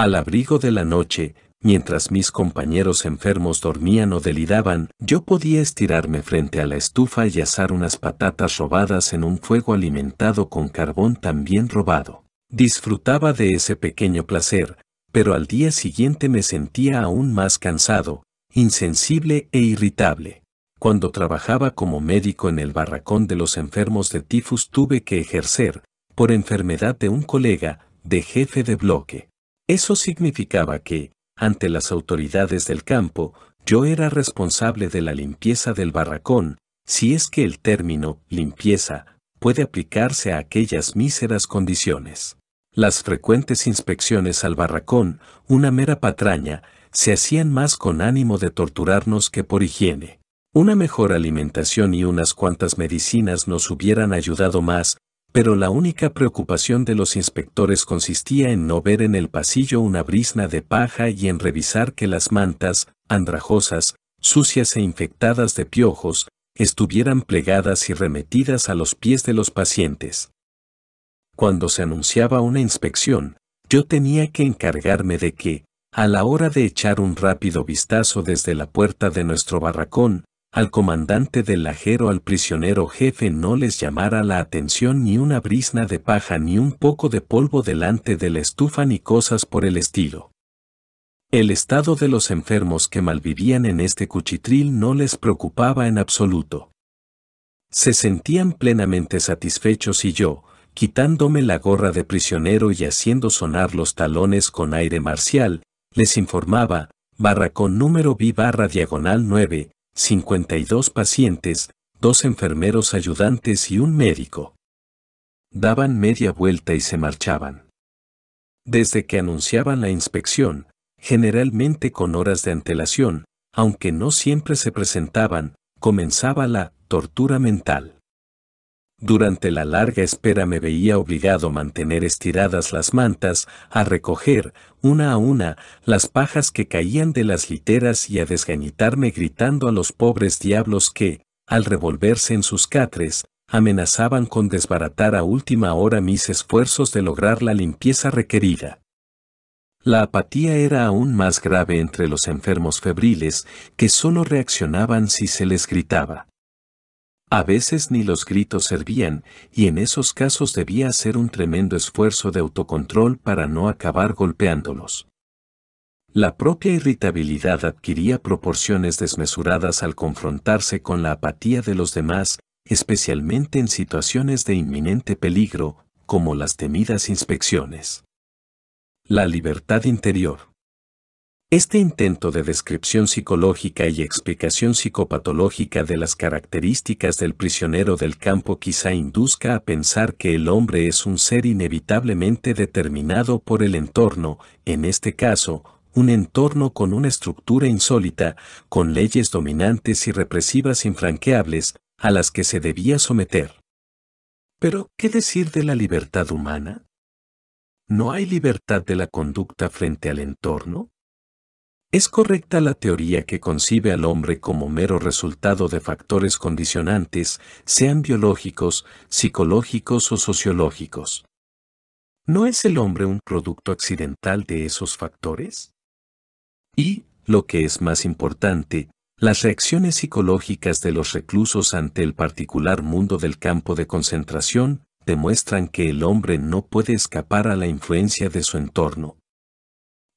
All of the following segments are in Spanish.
Al abrigo de la noche, mientras mis compañeros enfermos dormían o delidaban, yo podía estirarme frente a la estufa y asar unas patatas robadas en un fuego alimentado con carbón también robado. Disfrutaba de ese pequeño placer, pero al día siguiente me sentía aún más cansado, insensible e irritable. Cuando trabajaba como médico en el barracón de los enfermos de tifus tuve que ejercer, por enfermedad de un colega, de jefe de bloque. Eso significaba que, ante las autoridades del campo, yo era responsable de la limpieza del barracón, si es que el término limpieza puede aplicarse a aquellas míseras condiciones. Las frecuentes inspecciones al barracón, una mera patraña, se hacían más con ánimo de torturarnos que por higiene. Una mejor alimentación y unas cuantas medicinas nos hubieran ayudado más, pero la única preocupación de los inspectores consistía en no ver en el pasillo una brisna de paja y en revisar que las mantas, andrajosas, sucias e infectadas de piojos, estuvieran plegadas y remetidas a los pies de los pacientes. Cuando se anunciaba una inspección, yo tenía que encargarme de que, a la hora de echar un rápido vistazo desde la puerta de nuestro barracón, al comandante del lajero al prisionero jefe no les llamara la atención ni una brisna de paja ni un poco de polvo delante de la estufa ni cosas por el estilo. El estado de los enfermos que malvivían en este cuchitril no les preocupaba en absoluto. Se sentían plenamente satisfechos y yo, quitándome la gorra de prisionero y haciendo sonar los talones con aire marcial, les informaba, con número B barra diagonal 9, 52 pacientes, dos enfermeros ayudantes y un médico. Daban media vuelta y se marchaban. Desde que anunciaban la inspección, generalmente con horas de antelación, aunque no siempre se presentaban, comenzaba la tortura mental. Durante la larga espera me veía obligado a mantener estiradas las mantas, a recoger, una a una, las pajas que caían de las literas y a desgañitarme gritando a los pobres diablos que, al revolverse en sus catres, amenazaban con desbaratar a última hora mis esfuerzos de lograr la limpieza requerida. La apatía era aún más grave entre los enfermos febriles, que solo reaccionaban si se les gritaba. A veces ni los gritos servían, y en esos casos debía hacer un tremendo esfuerzo de autocontrol para no acabar golpeándolos. La propia irritabilidad adquiría proporciones desmesuradas al confrontarse con la apatía de los demás, especialmente en situaciones de inminente peligro, como las temidas inspecciones. La libertad interior. Este intento de descripción psicológica y explicación psicopatológica de las características del prisionero del campo quizá induzca a pensar que el hombre es un ser inevitablemente determinado por el entorno, en este caso, un entorno con una estructura insólita, con leyes dominantes y represivas infranqueables, a las que se debía someter. Pero, ¿qué decir de la libertad humana? ¿No hay libertad de la conducta frente al entorno? ¿Es correcta la teoría que concibe al hombre como mero resultado de factores condicionantes, sean biológicos, psicológicos o sociológicos? ¿No es el hombre un producto accidental de esos factores? Y, lo que es más importante, las reacciones psicológicas de los reclusos ante el particular mundo del campo de concentración demuestran que el hombre no puede escapar a la influencia de su entorno.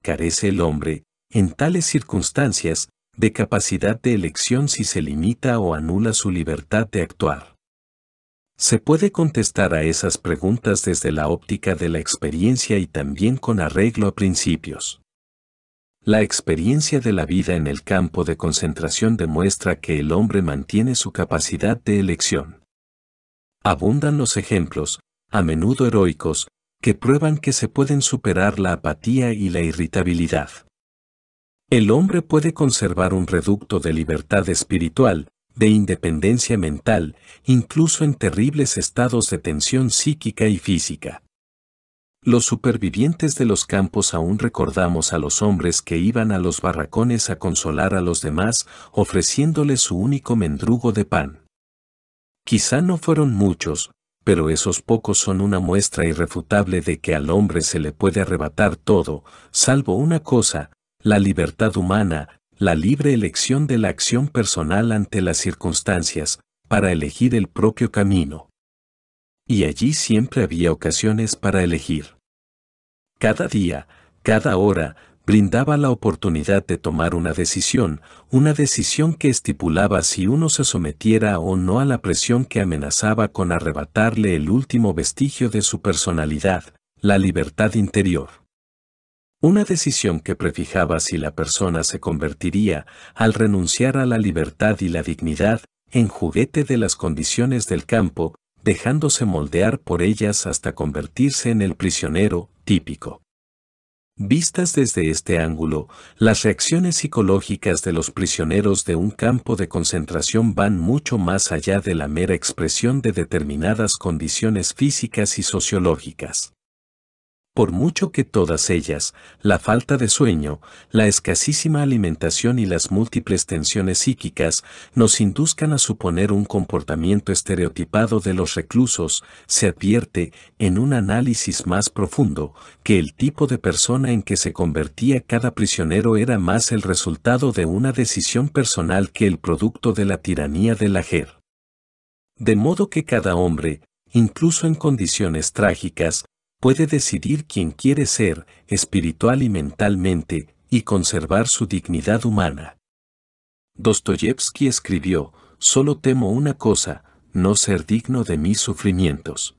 Carece el hombre, en tales circunstancias, de capacidad de elección si se limita o anula su libertad de actuar. Se puede contestar a esas preguntas desde la óptica de la experiencia y también con arreglo a principios. La experiencia de la vida en el campo de concentración demuestra que el hombre mantiene su capacidad de elección. Abundan los ejemplos, a menudo heroicos, que prueban que se pueden superar la apatía y la irritabilidad. El hombre puede conservar un reducto de libertad espiritual, de independencia mental, incluso en terribles estados de tensión psíquica y física. Los supervivientes de los campos aún recordamos a los hombres que iban a los barracones a consolar a los demás, ofreciéndoles su único mendrugo de pan. Quizá no fueron muchos, pero esos pocos son una muestra irrefutable de que al hombre se le puede arrebatar todo, salvo una cosa, la libertad humana, la libre elección de la acción personal ante las circunstancias, para elegir el propio camino. Y allí siempre había ocasiones para elegir. Cada día, cada hora, brindaba la oportunidad de tomar una decisión, una decisión que estipulaba si uno se sometiera o no a la presión que amenazaba con arrebatarle el último vestigio de su personalidad, la libertad interior. Una decisión que prefijaba si la persona se convertiría, al renunciar a la libertad y la dignidad, en juguete de las condiciones del campo, dejándose moldear por ellas hasta convertirse en el prisionero típico. Vistas desde este ángulo, las reacciones psicológicas de los prisioneros de un campo de concentración van mucho más allá de la mera expresión de determinadas condiciones físicas y sociológicas por mucho que todas ellas, la falta de sueño, la escasísima alimentación y las múltiples tensiones psíquicas, nos induzcan a suponer un comportamiento estereotipado de los reclusos, se advierte, en un análisis más profundo, que el tipo de persona en que se convertía cada prisionero era más el resultado de una decisión personal que el producto de la tiranía del ajer. De modo que cada hombre, incluso en condiciones trágicas, puede decidir quién quiere ser, espiritual y mentalmente, y conservar su dignidad humana. Dostoyevsky escribió, solo temo una cosa, no ser digno de mis sufrimientos.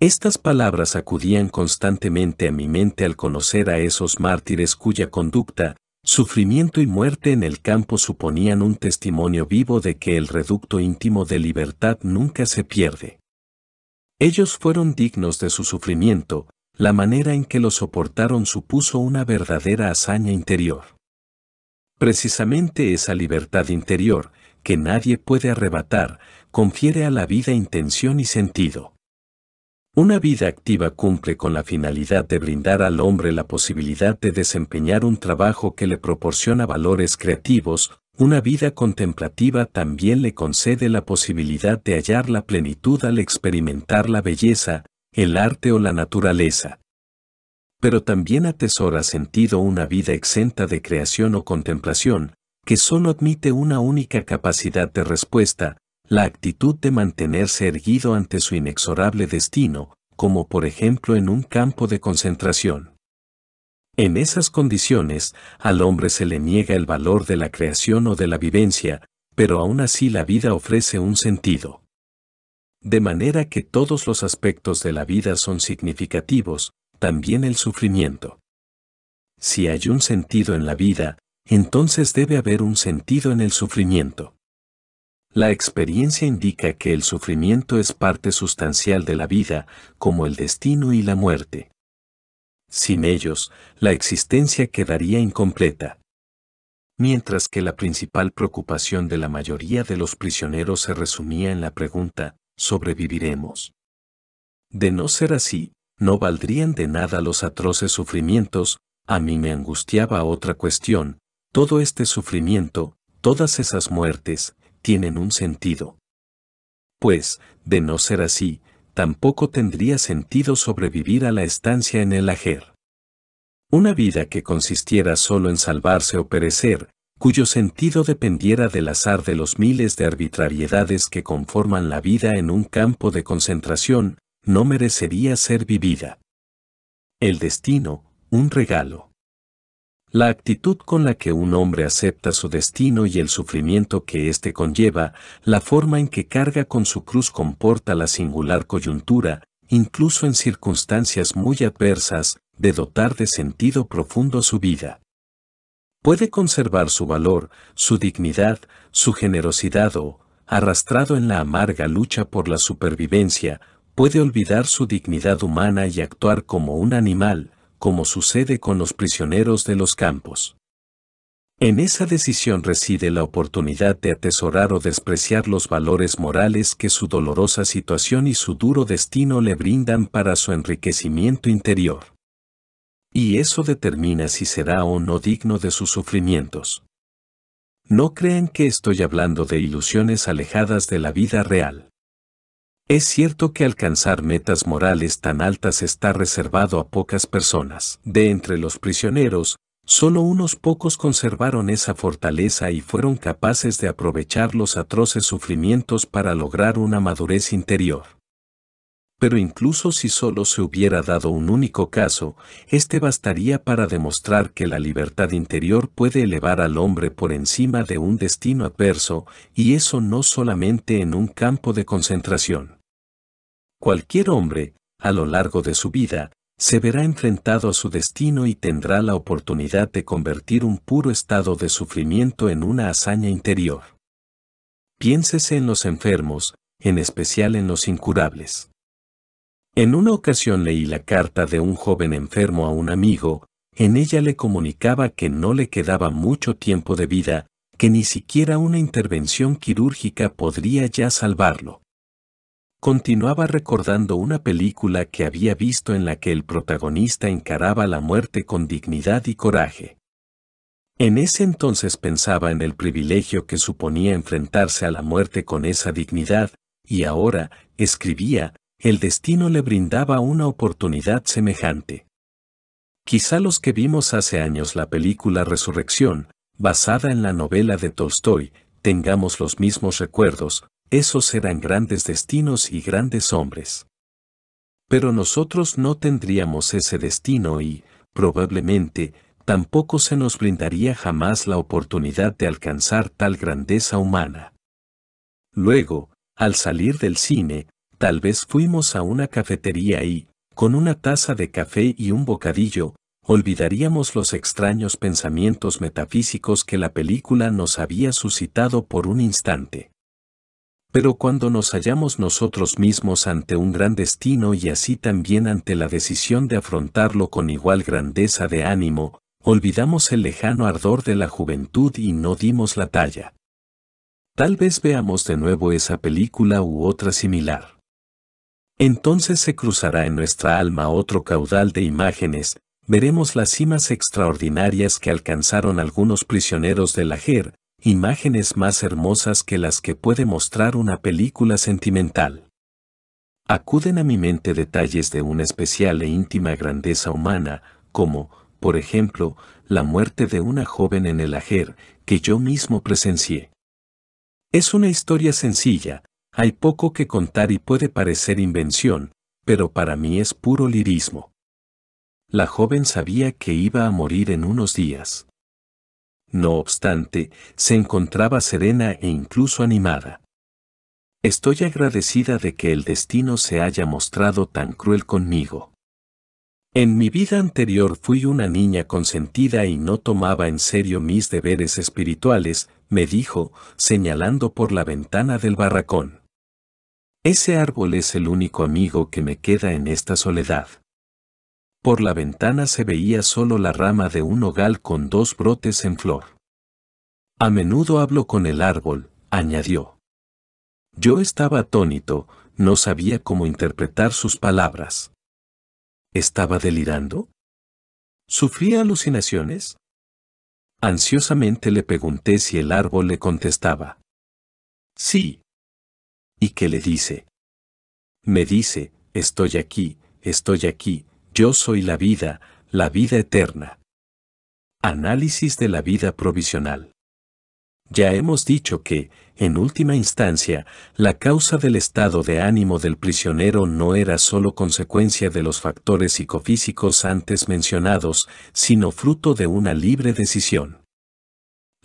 Estas palabras acudían constantemente a mi mente al conocer a esos mártires cuya conducta, sufrimiento y muerte en el campo suponían un testimonio vivo de que el reducto íntimo de libertad nunca se pierde. Ellos fueron dignos de su sufrimiento, la manera en que lo soportaron supuso una verdadera hazaña interior. Precisamente esa libertad interior, que nadie puede arrebatar, confiere a la vida intención y sentido. Una vida activa cumple con la finalidad de brindar al hombre la posibilidad de desempeñar un trabajo que le proporciona valores creativos, una vida contemplativa también le concede la posibilidad de hallar la plenitud al experimentar la belleza, el arte o la naturaleza. Pero también atesora sentido una vida exenta de creación o contemplación, que solo admite una única capacidad de respuesta, la actitud de mantenerse erguido ante su inexorable destino, como por ejemplo en un campo de concentración. En esas condiciones, al hombre se le niega el valor de la creación o de la vivencia, pero aún así la vida ofrece un sentido. De manera que todos los aspectos de la vida son significativos, también el sufrimiento. Si hay un sentido en la vida, entonces debe haber un sentido en el sufrimiento. La experiencia indica que el sufrimiento es parte sustancial de la vida, como el destino y la muerte. Sin ellos, la existencia quedaría incompleta. Mientras que la principal preocupación de la mayoría de los prisioneros se resumía en la pregunta, ¿sobreviviremos? De no ser así, no valdrían de nada los atroces sufrimientos, a mí me angustiaba otra cuestión, todo este sufrimiento, todas esas muertes, tienen un sentido. Pues, de no ser así, tampoco tendría sentido sobrevivir a la estancia en el ajer. Una vida que consistiera solo en salvarse o perecer, cuyo sentido dependiera del azar de los miles de arbitrariedades que conforman la vida en un campo de concentración, no merecería ser vivida. El destino, un regalo. La actitud con la que un hombre acepta su destino y el sufrimiento que éste conlleva, la forma en que carga con su cruz comporta la singular coyuntura, incluso en circunstancias muy adversas, de dotar de sentido profundo su vida. Puede conservar su valor, su dignidad, su generosidad o, arrastrado en la amarga lucha por la supervivencia, puede olvidar su dignidad humana y actuar como un animal, como sucede con los prisioneros de los campos. En esa decisión reside la oportunidad de atesorar o despreciar los valores morales que su dolorosa situación y su duro destino le brindan para su enriquecimiento interior. Y eso determina si será o no digno de sus sufrimientos. No crean que estoy hablando de ilusiones alejadas de la vida real. Es cierto que alcanzar metas morales tan altas está reservado a pocas personas. De entre los prisioneros, solo unos pocos conservaron esa fortaleza y fueron capaces de aprovechar los atroces sufrimientos para lograr una madurez interior. Pero incluso si solo se hubiera dado un único caso, este bastaría para demostrar que la libertad interior puede elevar al hombre por encima de un destino adverso, y eso no solamente en un campo de concentración. Cualquier hombre, a lo largo de su vida, se verá enfrentado a su destino y tendrá la oportunidad de convertir un puro estado de sufrimiento en una hazaña interior. Piénsese en los enfermos, en especial en los incurables. En una ocasión leí la carta de un joven enfermo a un amigo, en ella le comunicaba que no le quedaba mucho tiempo de vida, que ni siquiera una intervención quirúrgica podría ya salvarlo. Continuaba recordando una película que había visto en la que el protagonista encaraba la muerte con dignidad y coraje. En ese entonces pensaba en el privilegio que suponía enfrentarse a la muerte con esa dignidad, y ahora, escribía, el destino le brindaba una oportunidad semejante. Quizá los que vimos hace años la película Resurrección, basada en la novela de Tolstoy, tengamos los mismos recuerdos, esos eran grandes destinos y grandes hombres. Pero nosotros no tendríamos ese destino y, probablemente, tampoco se nos brindaría jamás la oportunidad de alcanzar tal grandeza humana. Luego, al salir del cine, tal vez fuimos a una cafetería y, con una taza de café y un bocadillo, olvidaríamos los extraños pensamientos metafísicos que la película nos había suscitado por un instante. Pero cuando nos hallamos nosotros mismos ante un gran destino y así también ante la decisión de afrontarlo con igual grandeza de ánimo, olvidamos el lejano ardor de la juventud y no dimos la talla. Tal vez veamos de nuevo esa película u otra similar. Entonces se cruzará en nuestra alma otro caudal de imágenes, veremos las cimas extraordinarias que alcanzaron algunos prisioneros de la JER, imágenes más hermosas que las que puede mostrar una película sentimental. Acuden a mi mente detalles de una especial e íntima grandeza humana, como, por ejemplo, la muerte de una joven en el Ajer, que yo mismo presencié. Es una historia sencilla, hay poco que contar y puede parecer invención, pero para mí es puro lirismo. La joven sabía que iba a morir en unos días no obstante, se encontraba serena e incluso animada. Estoy agradecida de que el destino se haya mostrado tan cruel conmigo. En mi vida anterior fui una niña consentida y no tomaba en serio mis deberes espirituales, me dijo, señalando por la ventana del barracón. Ese árbol es el único amigo que me queda en esta soledad. Por la ventana se veía solo la rama de un hogal con dos brotes en flor. A menudo hablo con el árbol, añadió. Yo estaba atónito, no sabía cómo interpretar sus palabras. ¿Estaba delirando? ¿Sufría alucinaciones? Ansiosamente le pregunté si el árbol le contestaba. Sí. ¿Y qué le dice? Me dice, estoy aquí, estoy aquí, yo soy la vida, la vida eterna. Análisis de la vida provisional. Ya hemos dicho que, en última instancia, la causa del estado de ánimo del prisionero no era sólo consecuencia de los factores psicofísicos antes mencionados, sino fruto de una libre decisión.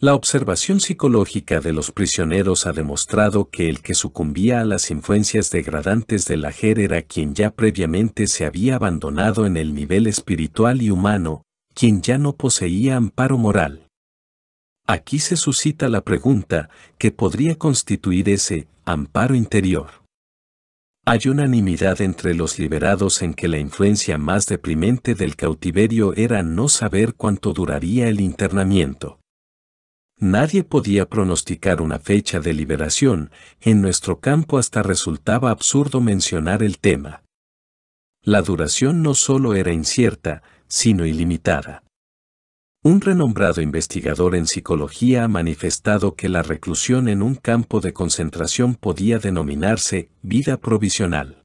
La observación psicológica de los prisioneros ha demostrado que el que sucumbía a las influencias degradantes la JER era quien ya previamente se había abandonado en el nivel espiritual y humano, quien ya no poseía amparo moral. Aquí se suscita la pregunta, ¿qué podría constituir ese amparo interior? Hay unanimidad entre los liberados en que la influencia más deprimente del cautiverio era no saber cuánto duraría el internamiento. Nadie podía pronosticar una fecha de liberación, en nuestro campo hasta resultaba absurdo mencionar el tema. La duración no solo era incierta, sino ilimitada. Un renombrado investigador en psicología ha manifestado que la reclusión en un campo de concentración podía denominarse vida provisional.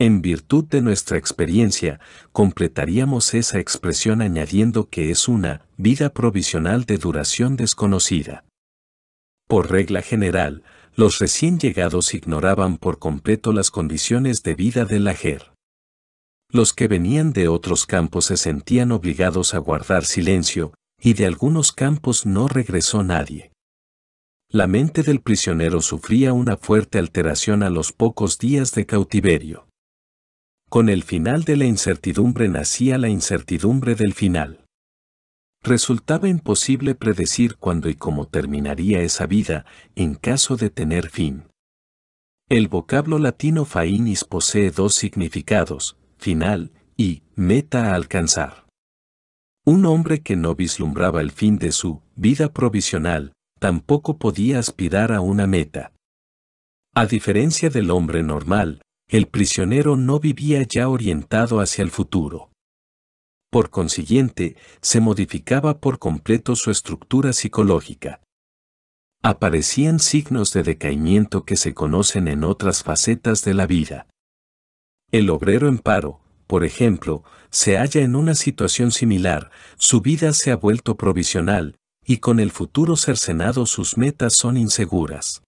En virtud de nuestra experiencia, completaríamos esa expresión añadiendo que es una vida provisional de duración desconocida. Por regla general, los recién llegados ignoraban por completo las condiciones de vida del ajer. Los que venían de otros campos se sentían obligados a guardar silencio, y de algunos campos no regresó nadie. La mente del prisionero sufría una fuerte alteración a los pocos días de cautiverio. Con el final de la incertidumbre nacía la incertidumbre del final. Resultaba imposible predecir cuándo y cómo terminaría esa vida en caso de tener fin. El vocablo latino fainis posee dos significados, final y meta a alcanzar. Un hombre que no vislumbraba el fin de su vida provisional, tampoco podía aspirar a una meta. A diferencia del hombre normal, el prisionero no vivía ya orientado hacia el futuro. Por consiguiente, se modificaba por completo su estructura psicológica. Aparecían signos de decaimiento que se conocen en otras facetas de la vida. El obrero en paro, por ejemplo, se halla en una situación similar, su vida se ha vuelto provisional, y con el futuro cercenado sus metas son inseguras.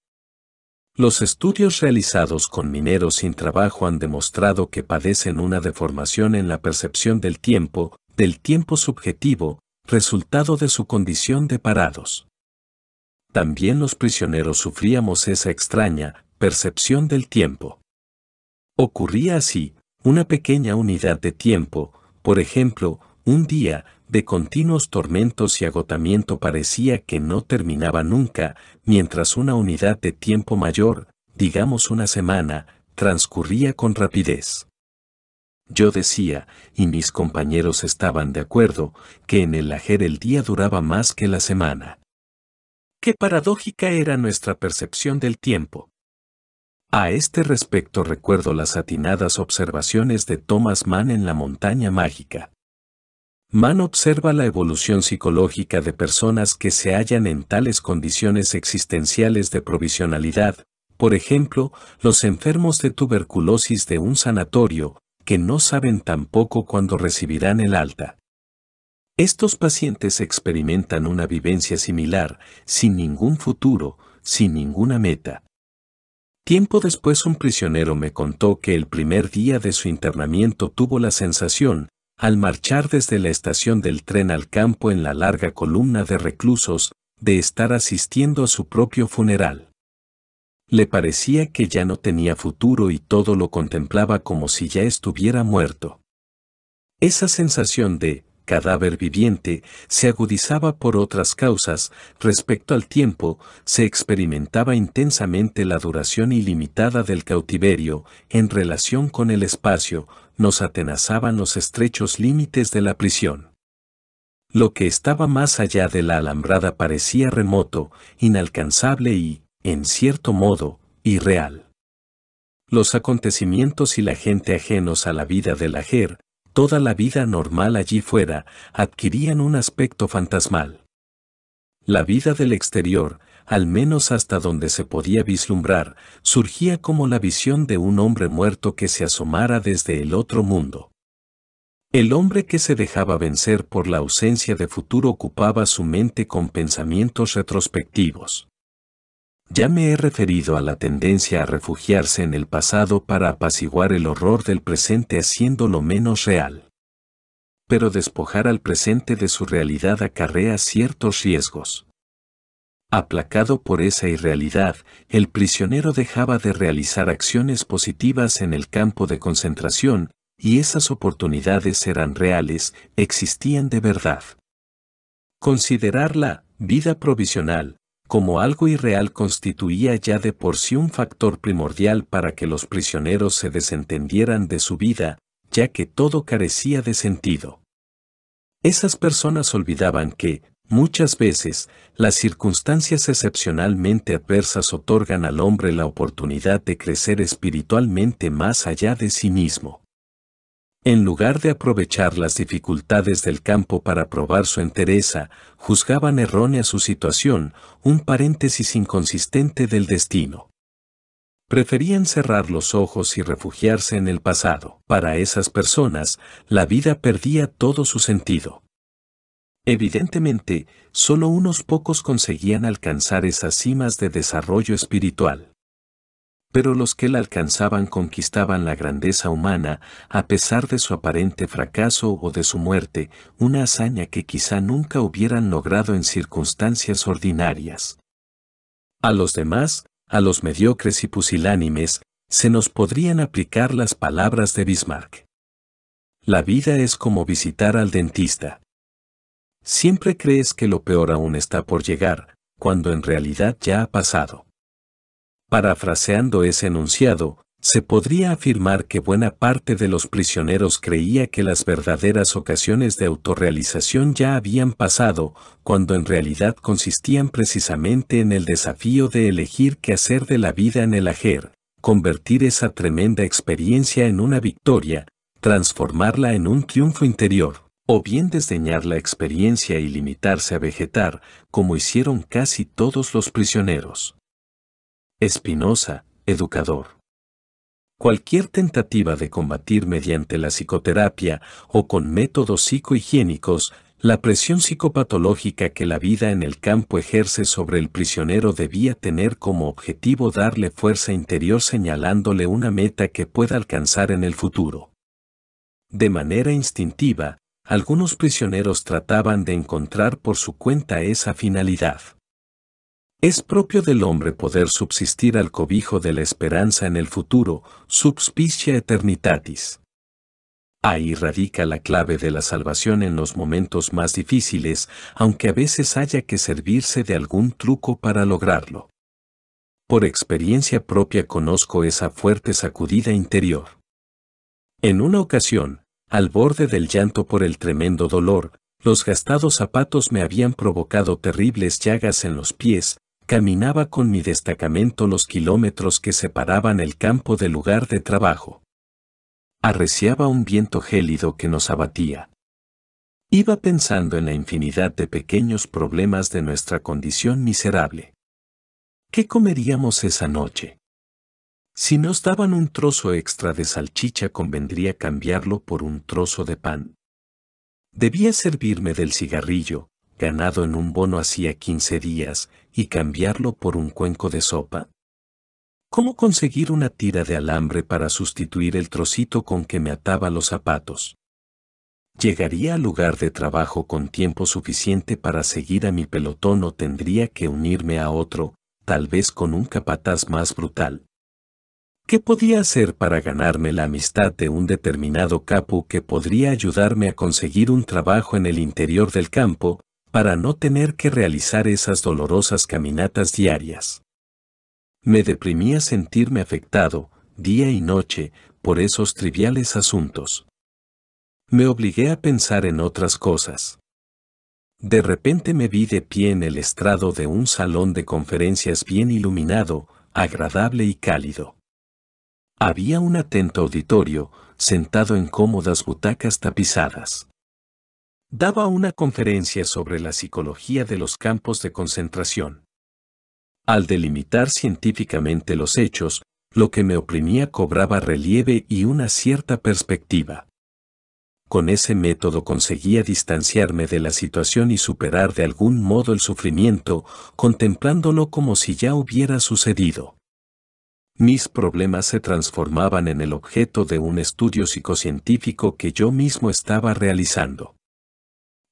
Los estudios realizados con mineros sin trabajo han demostrado que padecen una deformación en la percepción del tiempo, del tiempo subjetivo, resultado de su condición de parados. También los prisioneros sufríamos esa extraña percepción del tiempo. Ocurría así, una pequeña unidad de tiempo, por ejemplo, un día, de continuos tormentos y agotamiento parecía que no terminaba nunca, mientras una unidad de tiempo mayor, digamos una semana, transcurría con rapidez. Yo decía, y mis compañeros estaban de acuerdo, que en el lajer el día duraba más que la semana. Qué paradójica era nuestra percepción del tiempo. A este respecto recuerdo las atinadas observaciones de Thomas Mann en la montaña mágica. Mann observa la evolución psicológica de personas que se hallan en tales condiciones existenciales de provisionalidad, por ejemplo, los enfermos de tuberculosis de un sanatorio, que no saben tampoco cuándo recibirán el alta. Estos pacientes experimentan una vivencia similar, sin ningún futuro, sin ninguna meta. Tiempo después un prisionero me contó que el primer día de su internamiento tuvo la sensación al marchar desde la estación del tren al campo en la larga columna de reclusos, de estar asistiendo a su propio funeral. Le parecía que ya no tenía futuro y todo lo contemplaba como si ya estuviera muerto. Esa sensación de cadáver viviente se agudizaba por otras causas, respecto al tiempo, se experimentaba intensamente la duración ilimitada del cautiverio en relación con el espacio, nos atenazaban los estrechos límites de la prisión. Lo que estaba más allá de la alambrada parecía remoto, inalcanzable y, en cierto modo, irreal. Los acontecimientos y la gente ajenos a la vida del la toda la vida normal allí fuera, adquirían un aspecto fantasmal. La vida del exterior, al menos hasta donde se podía vislumbrar, surgía como la visión de un hombre muerto que se asomara desde el otro mundo. El hombre que se dejaba vencer por la ausencia de futuro ocupaba su mente con pensamientos retrospectivos. Ya me he referido a la tendencia a refugiarse en el pasado para apaciguar el horror del presente haciéndolo menos real. Pero despojar al presente de su realidad acarrea ciertos riesgos. Aplacado por esa irrealidad, el prisionero dejaba de realizar acciones positivas en el campo de concentración, y esas oportunidades eran reales, existían de verdad. Considerar la vida provisional como algo irreal constituía ya de por sí un factor primordial para que los prisioneros se desentendieran de su vida, ya que todo carecía de sentido. Esas personas olvidaban que, Muchas veces, las circunstancias excepcionalmente adversas otorgan al hombre la oportunidad de crecer espiritualmente más allá de sí mismo. En lugar de aprovechar las dificultades del campo para probar su entereza, juzgaban errónea su situación, un paréntesis inconsistente del destino. Preferían cerrar los ojos y refugiarse en el pasado. Para esas personas, la vida perdía todo su sentido. Evidentemente, solo unos pocos conseguían alcanzar esas cimas de desarrollo espiritual. Pero los que la alcanzaban conquistaban la grandeza humana, a pesar de su aparente fracaso o de su muerte, una hazaña que quizá nunca hubieran logrado en circunstancias ordinarias. A los demás, a los mediocres y pusilánimes, se nos podrían aplicar las palabras de Bismarck. La vida es como visitar al dentista. Siempre crees que lo peor aún está por llegar, cuando en realidad ya ha pasado. Parafraseando ese enunciado, se podría afirmar que buena parte de los prisioneros creía que las verdaderas ocasiones de autorrealización ya habían pasado, cuando en realidad consistían precisamente en el desafío de elegir qué hacer de la vida en el ajer, convertir esa tremenda experiencia en una victoria, transformarla en un triunfo interior o bien desdeñar la experiencia y limitarse a vegetar, como hicieron casi todos los prisioneros. Espinosa, educador. Cualquier tentativa de combatir mediante la psicoterapia o con métodos psicohigiénicos la presión psicopatológica que la vida en el campo ejerce sobre el prisionero debía tener como objetivo darle fuerza interior señalándole una meta que pueda alcanzar en el futuro. De manera instintiva, algunos prisioneros trataban de encontrar por su cuenta esa finalidad. Es propio del hombre poder subsistir al cobijo de la esperanza en el futuro, subspicia eternitatis. Ahí radica la clave de la salvación en los momentos más difíciles, aunque a veces haya que servirse de algún truco para lograrlo. Por experiencia propia conozco esa fuerte sacudida interior. En una ocasión, al borde del llanto por el tremendo dolor, los gastados zapatos me habían provocado terribles llagas en los pies, caminaba con mi destacamento los kilómetros que separaban el campo del lugar de trabajo. Arreciaba un viento gélido que nos abatía. Iba pensando en la infinidad de pequeños problemas de nuestra condición miserable. ¿Qué comeríamos esa noche? Si nos daban un trozo extra de salchicha convendría cambiarlo por un trozo de pan. Debía servirme del cigarrillo, ganado en un bono hacía 15 días, y cambiarlo por un cuenco de sopa. ¿Cómo conseguir una tira de alambre para sustituir el trocito con que me ataba los zapatos? ¿Llegaría al lugar de trabajo con tiempo suficiente para seguir a mi pelotón o tendría que unirme a otro, tal vez con un capataz más brutal? ¿Qué podía hacer para ganarme la amistad de un determinado capo que podría ayudarme a conseguir un trabajo en el interior del campo, para no tener que realizar esas dolorosas caminatas diarias? Me deprimía sentirme afectado, día y noche, por esos triviales asuntos. Me obligué a pensar en otras cosas. De repente me vi de pie en el estrado de un salón de conferencias bien iluminado, agradable y cálido. Había un atento auditorio, sentado en cómodas butacas tapizadas. Daba una conferencia sobre la psicología de los campos de concentración. Al delimitar científicamente los hechos, lo que me oprimía cobraba relieve y una cierta perspectiva. Con ese método conseguía distanciarme de la situación y superar de algún modo el sufrimiento, contemplándolo como si ya hubiera sucedido mis problemas se transformaban en el objeto de un estudio psicocientífico que yo mismo estaba realizando.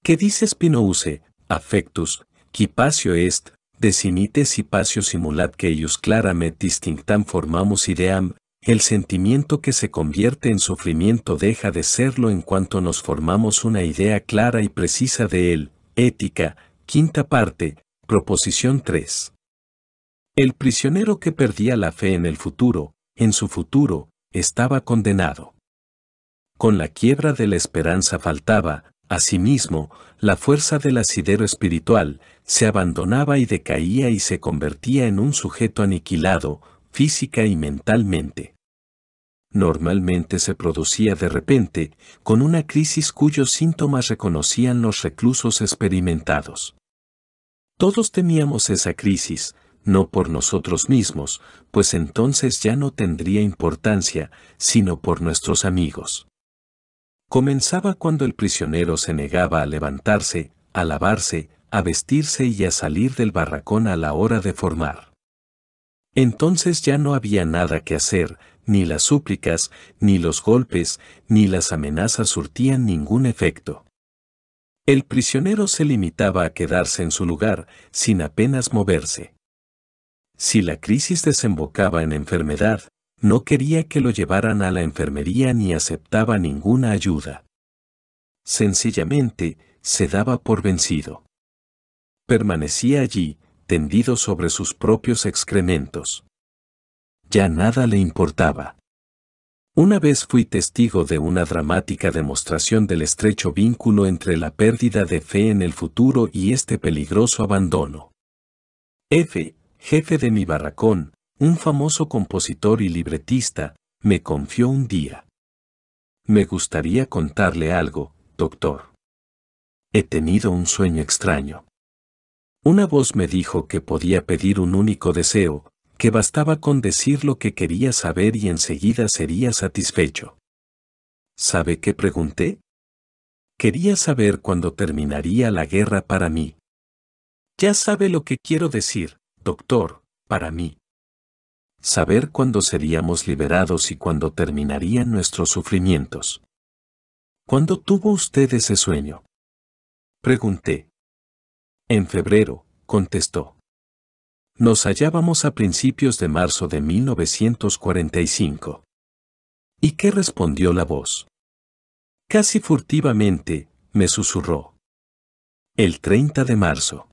¿Qué dice Spinoza? Afectus, qui passio est, de sinites y simulat que ellos claramente distinctam formamos ideam, el sentimiento que se convierte en sufrimiento deja de serlo en cuanto nos formamos una idea clara y precisa de él, ética, quinta parte, proposición 3. El prisionero que perdía la fe en el futuro, en su futuro, estaba condenado. Con la quiebra de la esperanza faltaba, Asimismo, la fuerza del asidero espiritual se abandonaba y decaía y se convertía en un sujeto aniquilado, física y mentalmente. Normalmente se producía de repente, con una crisis cuyos síntomas reconocían los reclusos experimentados. Todos temíamos esa crisis, no por nosotros mismos, pues entonces ya no tendría importancia, sino por nuestros amigos. Comenzaba cuando el prisionero se negaba a levantarse, a lavarse, a vestirse y a salir del barracón a la hora de formar. Entonces ya no había nada que hacer, ni las súplicas, ni los golpes, ni las amenazas surtían ningún efecto. El prisionero se limitaba a quedarse en su lugar, sin apenas moverse. Si la crisis desembocaba en enfermedad, no quería que lo llevaran a la enfermería ni aceptaba ninguna ayuda. Sencillamente, se daba por vencido. Permanecía allí, tendido sobre sus propios excrementos. Ya nada le importaba. Una vez fui testigo de una dramática demostración del estrecho vínculo entre la pérdida de fe en el futuro y este peligroso abandono. F jefe de mi barracón, un famoso compositor y libretista, me confió un día. Me gustaría contarle algo, doctor. He tenido un sueño extraño. Una voz me dijo que podía pedir un único deseo, que bastaba con decir lo que quería saber y enseguida sería satisfecho. ¿Sabe qué pregunté? Quería saber cuándo terminaría la guerra para mí. Ya sabe lo que quiero decir, Doctor, para mí. Saber cuándo seríamos liberados y cuándo terminarían nuestros sufrimientos. ¿Cuándo tuvo usted ese sueño? Pregunté. En febrero, contestó. Nos hallábamos a principios de marzo de 1945. ¿Y qué respondió la voz? Casi furtivamente, me susurró. El 30 de marzo.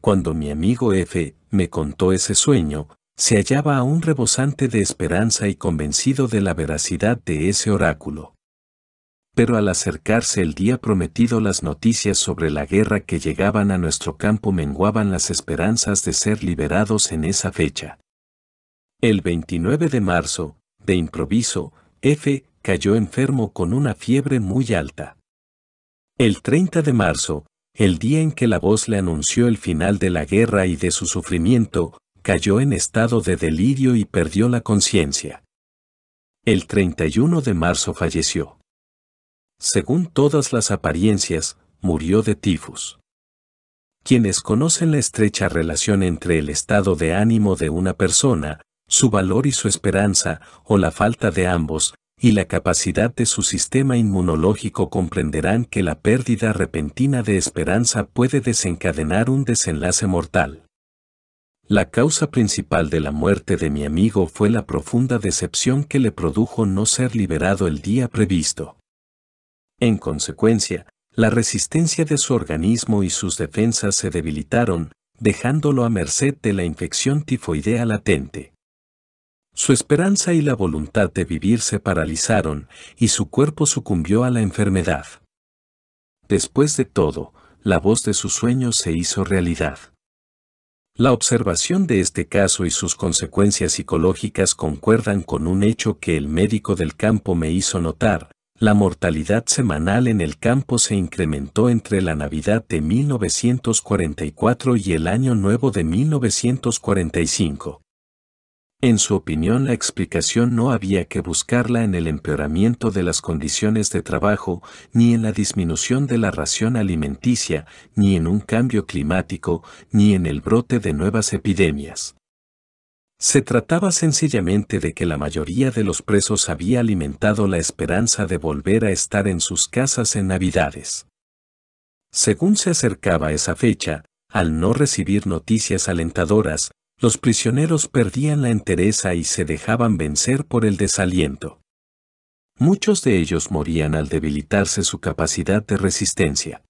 Cuando mi amigo F. me contó ese sueño, se hallaba aún rebosante de esperanza y convencido de la veracidad de ese oráculo. Pero al acercarse el día prometido las noticias sobre la guerra que llegaban a nuestro campo menguaban las esperanzas de ser liberados en esa fecha. El 29 de marzo, de improviso, F. cayó enfermo con una fiebre muy alta. El 30 de marzo, el día en que la voz le anunció el final de la guerra y de su sufrimiento, cayó en estado de delirio y perdió la conciencia. El 31 de marzo falleció. Según todas las apariencias, murió de tifus. Quienes conocen la estrecha relación entre el estado de ánimo de una persona, su valor y su esperanza, o la falta de ambos, y la capacidad de su sistema inmunológico comprenderán que la pérdida repentina de esperanza puede desencadenar un desenlace mortal. La causa principal de la muerte de mi amigo fue la profunda decepción que le produjo no ser liberado el día previsto. En consecuencia, la resistencia de su organismo y sus defensas se debilitaron, dejándolo a merced de la infección tifoidea latente. Su esperanza y la voluntad de vivir se paralizaron y su cuerpo sucumbió a la enfermedad. Después de todo, la voz de sus sueño se hizo realidad. La observación de este caso y sus consecuencias psicológicas concuerdan con un hecho que el médico del campo me hizo notar. La mortalidad semanal en el campo se incrementó entre la Navidad de 1944 y el Año Nuevo de 1945. En su opinión la explicación no había que buscarla en el empeoramiento de las condiciones de trabajo, ni en la disminución de la ración alimenticia, ni en un cambio climático, ni en el brote de nuevas epidemias. Se trataba sencillamente de que la mayoría de los presos había alimentado la esperanza de volver a estar en sus casas en Navidades. Según se acercaba esa fecha, al no recibir noticias alentadoras, los prisioneros perdían la entereza y se dejaban vencer por el desaliento. Muchos de ellos morían al debilitarse su capacidad de resistencia.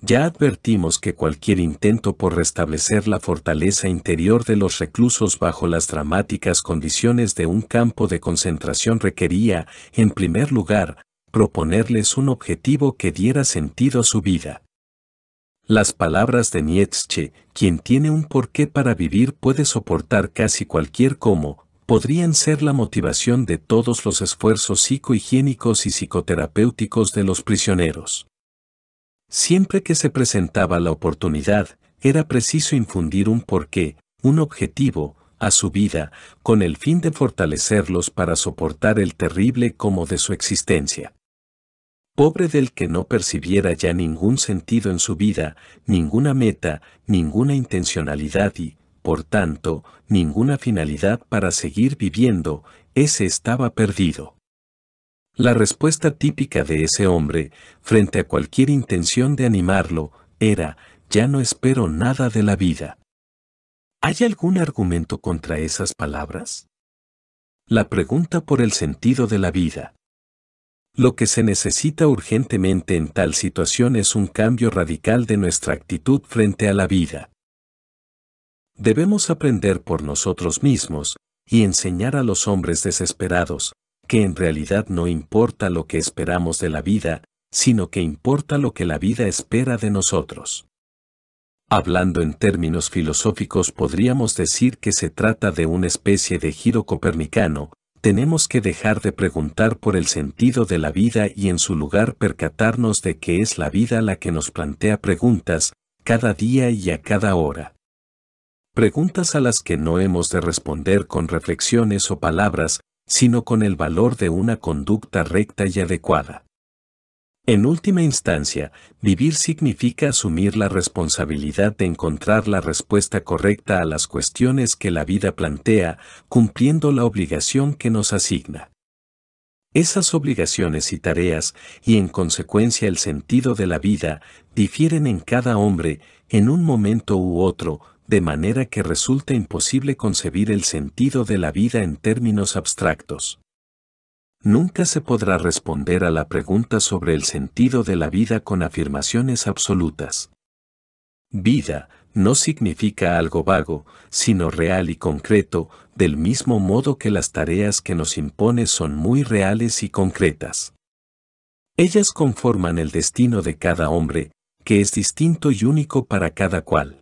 Ya advertimos que cualquier intento por restablecer la fortaleza interior de los reclusos bajo las dramáticas condiciones de un campo de concentración requería, en primer lugar, proponerles un objetivo que diera sentido a su vida. Las palabras de Nietzsche, quien tiene un porqué para vivir puede soportar casi cualquier cómo, podrían ser la motivación de todos los esfuerzos psicohigiénicos y psicoterapéuticos de los prisioneros. Siempre que se presentaba la oportunidad, era preciso infundir un porqué, un objetivo, a su vida, con el fin de fortalecerlos para soportar el terrible cómo de su existencia pobre del que no percibiera ya ningún sentido en su vida, ninguna meta, ninguna intencionalidad y, por tanto, ninguna finalidad para seguir viviendo, ese estaba perdido. La respuesta típica de ese hombre, frente a cualquier intención de animarlo, era, ya no espero nada de la vida. ¿Hay algún argumento contra esas palabras? La pregunta por el sentido de la vida. Lo que se necesita urgentemente en tal situación es un cambio radical de nuestra actitud frente a la vida. Debemos aprender por nosotros mismos y enseñar a los hombres desesperados que en realidad no importa lo que esperamos de la vida, sino que importa lo que la vida espera de nosotros. Hablando en términos filosóficos podríamos decir que se trata de una especie de giro copernicano, tenemos que dejar de preguntar por el sentido de la vida y en su lugar percatarnos de que es la vida la que nos plantea preguntas, cada día y a cada hora. Preguntas a las que no hemos de responder con reflexiones o palabras, sino con el valor de una conducta recta y adecuada. En última instancia, vivir significa asumir la responsabilidad de encontrar la respuesta correcta a las cuestiones que la vida plantea, cumpliendo la obligación que nos asigna. Esas obligaciones y tareas, y en consecuencia el sentido de la vida, difieren en cada hombre, en un momento u otro, de manera que resulta imposible concebir el sentido de la vida en términos abstractos nunca se podrá responder a la pregunta sobre el sentido de la vida con afirmaciones absolutas. Vida no significa algo vago, sino real y concreto, del mismo modo que las tareas que nos impone son muy reales y concretas. Ellas conforman el destino de cada hombre, que es distinto y único para cada cual.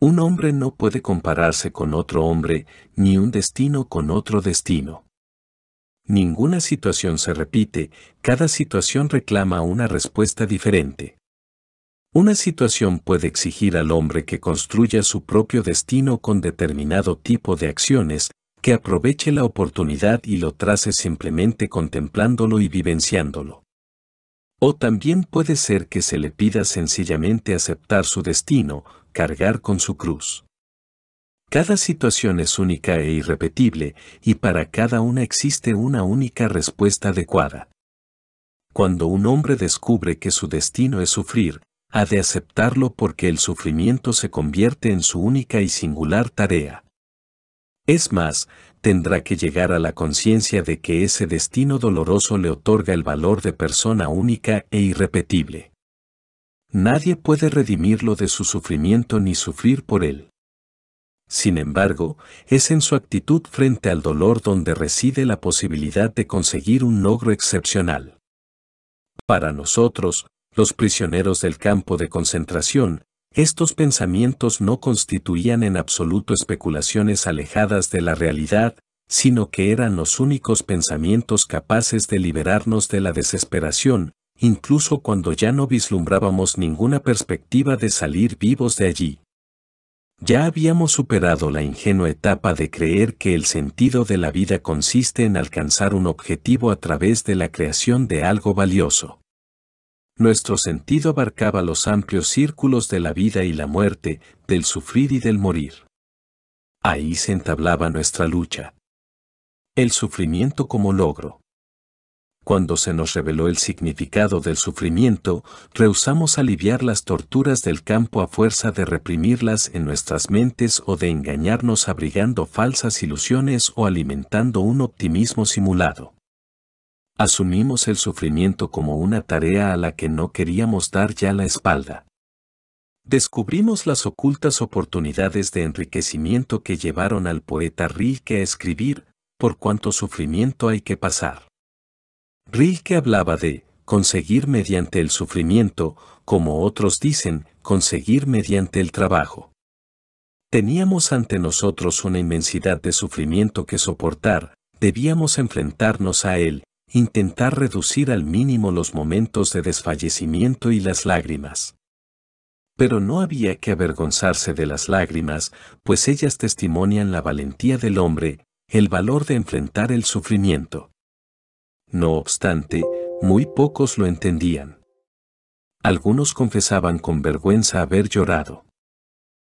Un hombre no puede compararse con otro hombre, ni un destino con otro destino. Ninguna situación se repite, cada situación reclama una respuesta diferente. Una situación puede exigir al hombre que construya su propio destino con determinado tipo de acciones, que aproveche la oportunidad y lo trace simplemente contemplándolo y vivenciándolo. O también puede ser que se le pida sencillamente aceptar su destino, cargar con su cruz. Cada situación es única e irrepetible y para cada una existe una única respuesta adecuada. Cuando un hombre descubre que su destino es sufrir, ha de aceptarlo porque el sufrimiento se convierte en su única y singular tarea. Es más, tendrá que llegar a la conciencia de que ese destino doloroso le otorga el valor de persona única e irrepetible. Nadie puede redimirlo de su sufrimiento ni sufrir por él. Sin embargo, es en su actitud frente al dolor donde reside la posibilidad de conseguir un logro excepcional. Para nosotros, los prisioneros del campo de concentración, estos pensamientos no constituían en absoluto especulaciones alejadas de la realidad, sino que eran los únicos pensamientos capaces de liberarnos de la desesperación, incluso cuando ya no vislumbrábamos ninguna perspectiva de salir vivos de allí. Ya habíamos superado la ingenua etapa de creer que el sentido de la vida consiste en alcanzar un objetivo a través de la creación de algo valioso. Nuestro sentido abarcaba los amplios círculos de la vida y la muerte, del sufrir y del morir. Ahí se entablaba nuestra lucha. El sufrimiento como logro cuando se nos reveló el significado del sufrimiento, rehusamos aliviar las torturas del campo a fuerza de reprimirlas en nuestras mentes o de engañarnos abrigando falsas ilusiones o alimentando un optimismo simulado. Asumimos el sufrimiento como una tarea a la que no queríamos dar ya la espalda. Descubrimos las ocultas oportunidades de enriquecimiento que llevaron al poeta Rilke a escribir, por cuánto sufrimiento hay que pasar. Rilke hablaba de conseguir mediante el sufrimiento, como otros dicen, conseguir mediante el trabajo. Teníamos ante nosotros una inmensidad de sufrimiento que soportar, debíamos enfrentarnos a él, intentar reducir al mínimo los momentos de desfallecimiento y las lágrimas. Pero no había que avergonzarse de las lágrimas, pues ellas testimonian la valentía del hombre, el valor de enfrentar el sufrimiento. No obstante, muy pocos lo entendían. Algunos confesaban con vergüenza haber llorado.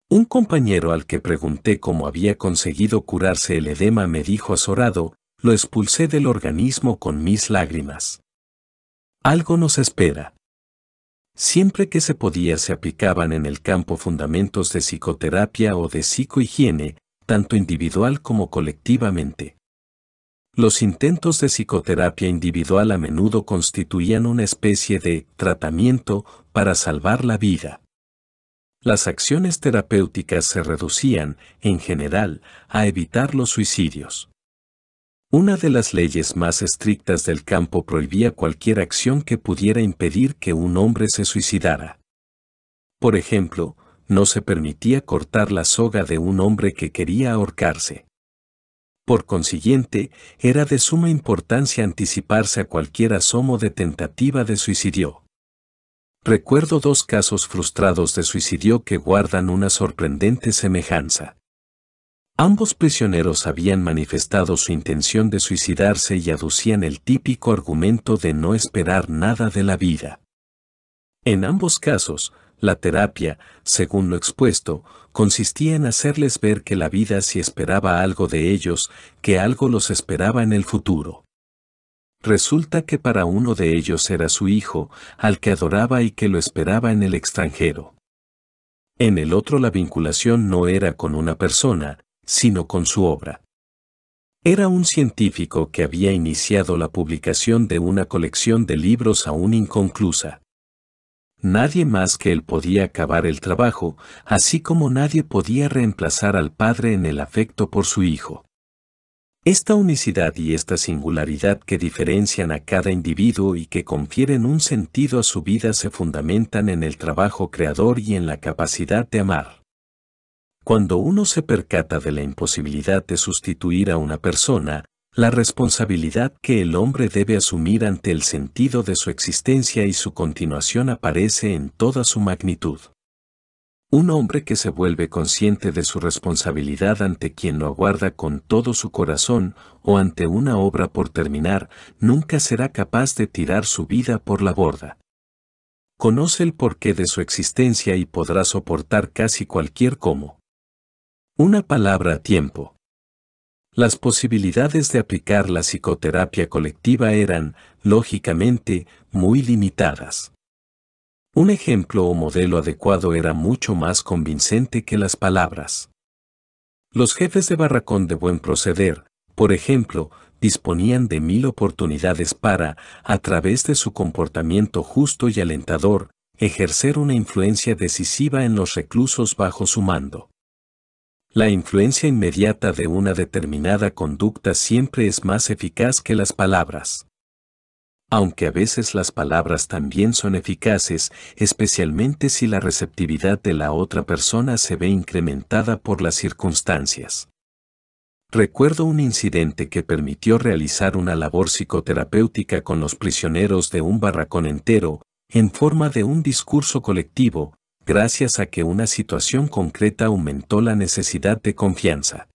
Un compañero al que pregunté cómo había conseguido curarse el edema me dijo azorado, lo expulsé del organismo con mis lágrimas. Algo nos espera. Siempre que se podía se aplicaban en el campo fundamentos de psicoterapia o de psicohigiene, tanto individual como colectivamente. Los intentos de psicoterapia individual a menudo constituían una especie de tratamiento para salvar la vida. Las acciones terapéuticas se reducían, en general, a evitar los suicidios. Una de las leyes más estrictas del campo prohibía cualquier acción que pudiera impedir que un hombre se suicidara. Por ejemplo, no se permitía cortar la soga de un hombre que quería ahorcarse. Por consiguiente, era de suma importancia anticiparse a cualquier asomo de tentativa de suicidio. Recuerdo dos casos frustrados de suicidio que guardan una sorprendente semejanza. Ambos prisioneros habían manifestado su intención de suicidarse y aducían el típico argumento de no esperar nada de la vida. En ambos casos, la terapia, según lo expuesto, consistía en hacerles ver que la vida si esperaba algo de ellos, que algo los esperaba en el futuro. Resulta que para uno de ellos era su hijo, al que adoraba y que lo esperaba en el extranjero. En el otro la vinculación no era con una persona, sino con su obra. Era un científico que había iniciado la publicación de una colección de libros aún inconclusa. Nadie más que él podía acabar el trabajo, así como nadie podía reemplazar al padre en el afecto por su hijo. Esta unicidad y esta singularidad que diferencian a cada individuo y que confieren un sentido a su vida se fundamentan en el trabajo creador y en la capacidad de amar. Cuando uno se percata de la imposibilidad de sustituir a una persona, la responsabilidad que el hombre debe asumir ante el sentido de su existencia y su continuación aparece en toda su magnitud. Un hombre que se vuelve consciente de su responsabilidad ante quien lo aguarda con todo su corazón o ante una obra por terminar, nunca será capaz de tirar su vida por la borda. Conoce el porqué de su existencia y podrá soportar casi cualquier cómo. Una palabra a tiempo. Las posibilidades de aplicar la psicoterapia colectiva eran, lógicamente, muy limitadas. Un ejemplo o modelo adecuado era mucho más convincente que las palabras. Los jefes de barracón de buen proceder, por ejemplo, disponían de mil oportunidades para, a través de su comportamiento justo y alentador, ejercer una influencia decisiva en los reclusos bajo su mando. La influencia inmediata de una determinada conducta siempre es más eficaz que las palabras. Aunque a veces las palabras también son eficaces, especialmente si la receptividad de la otra persona se ve incrementada por las circunstancias. Recuerdo un incidente que permitió realizar una labor psicoterapéutica con los prisioneros de un barracón entero, en forma de un discurso colectivo, gracias a que una situación concreta aumentó la necesidad de confianza.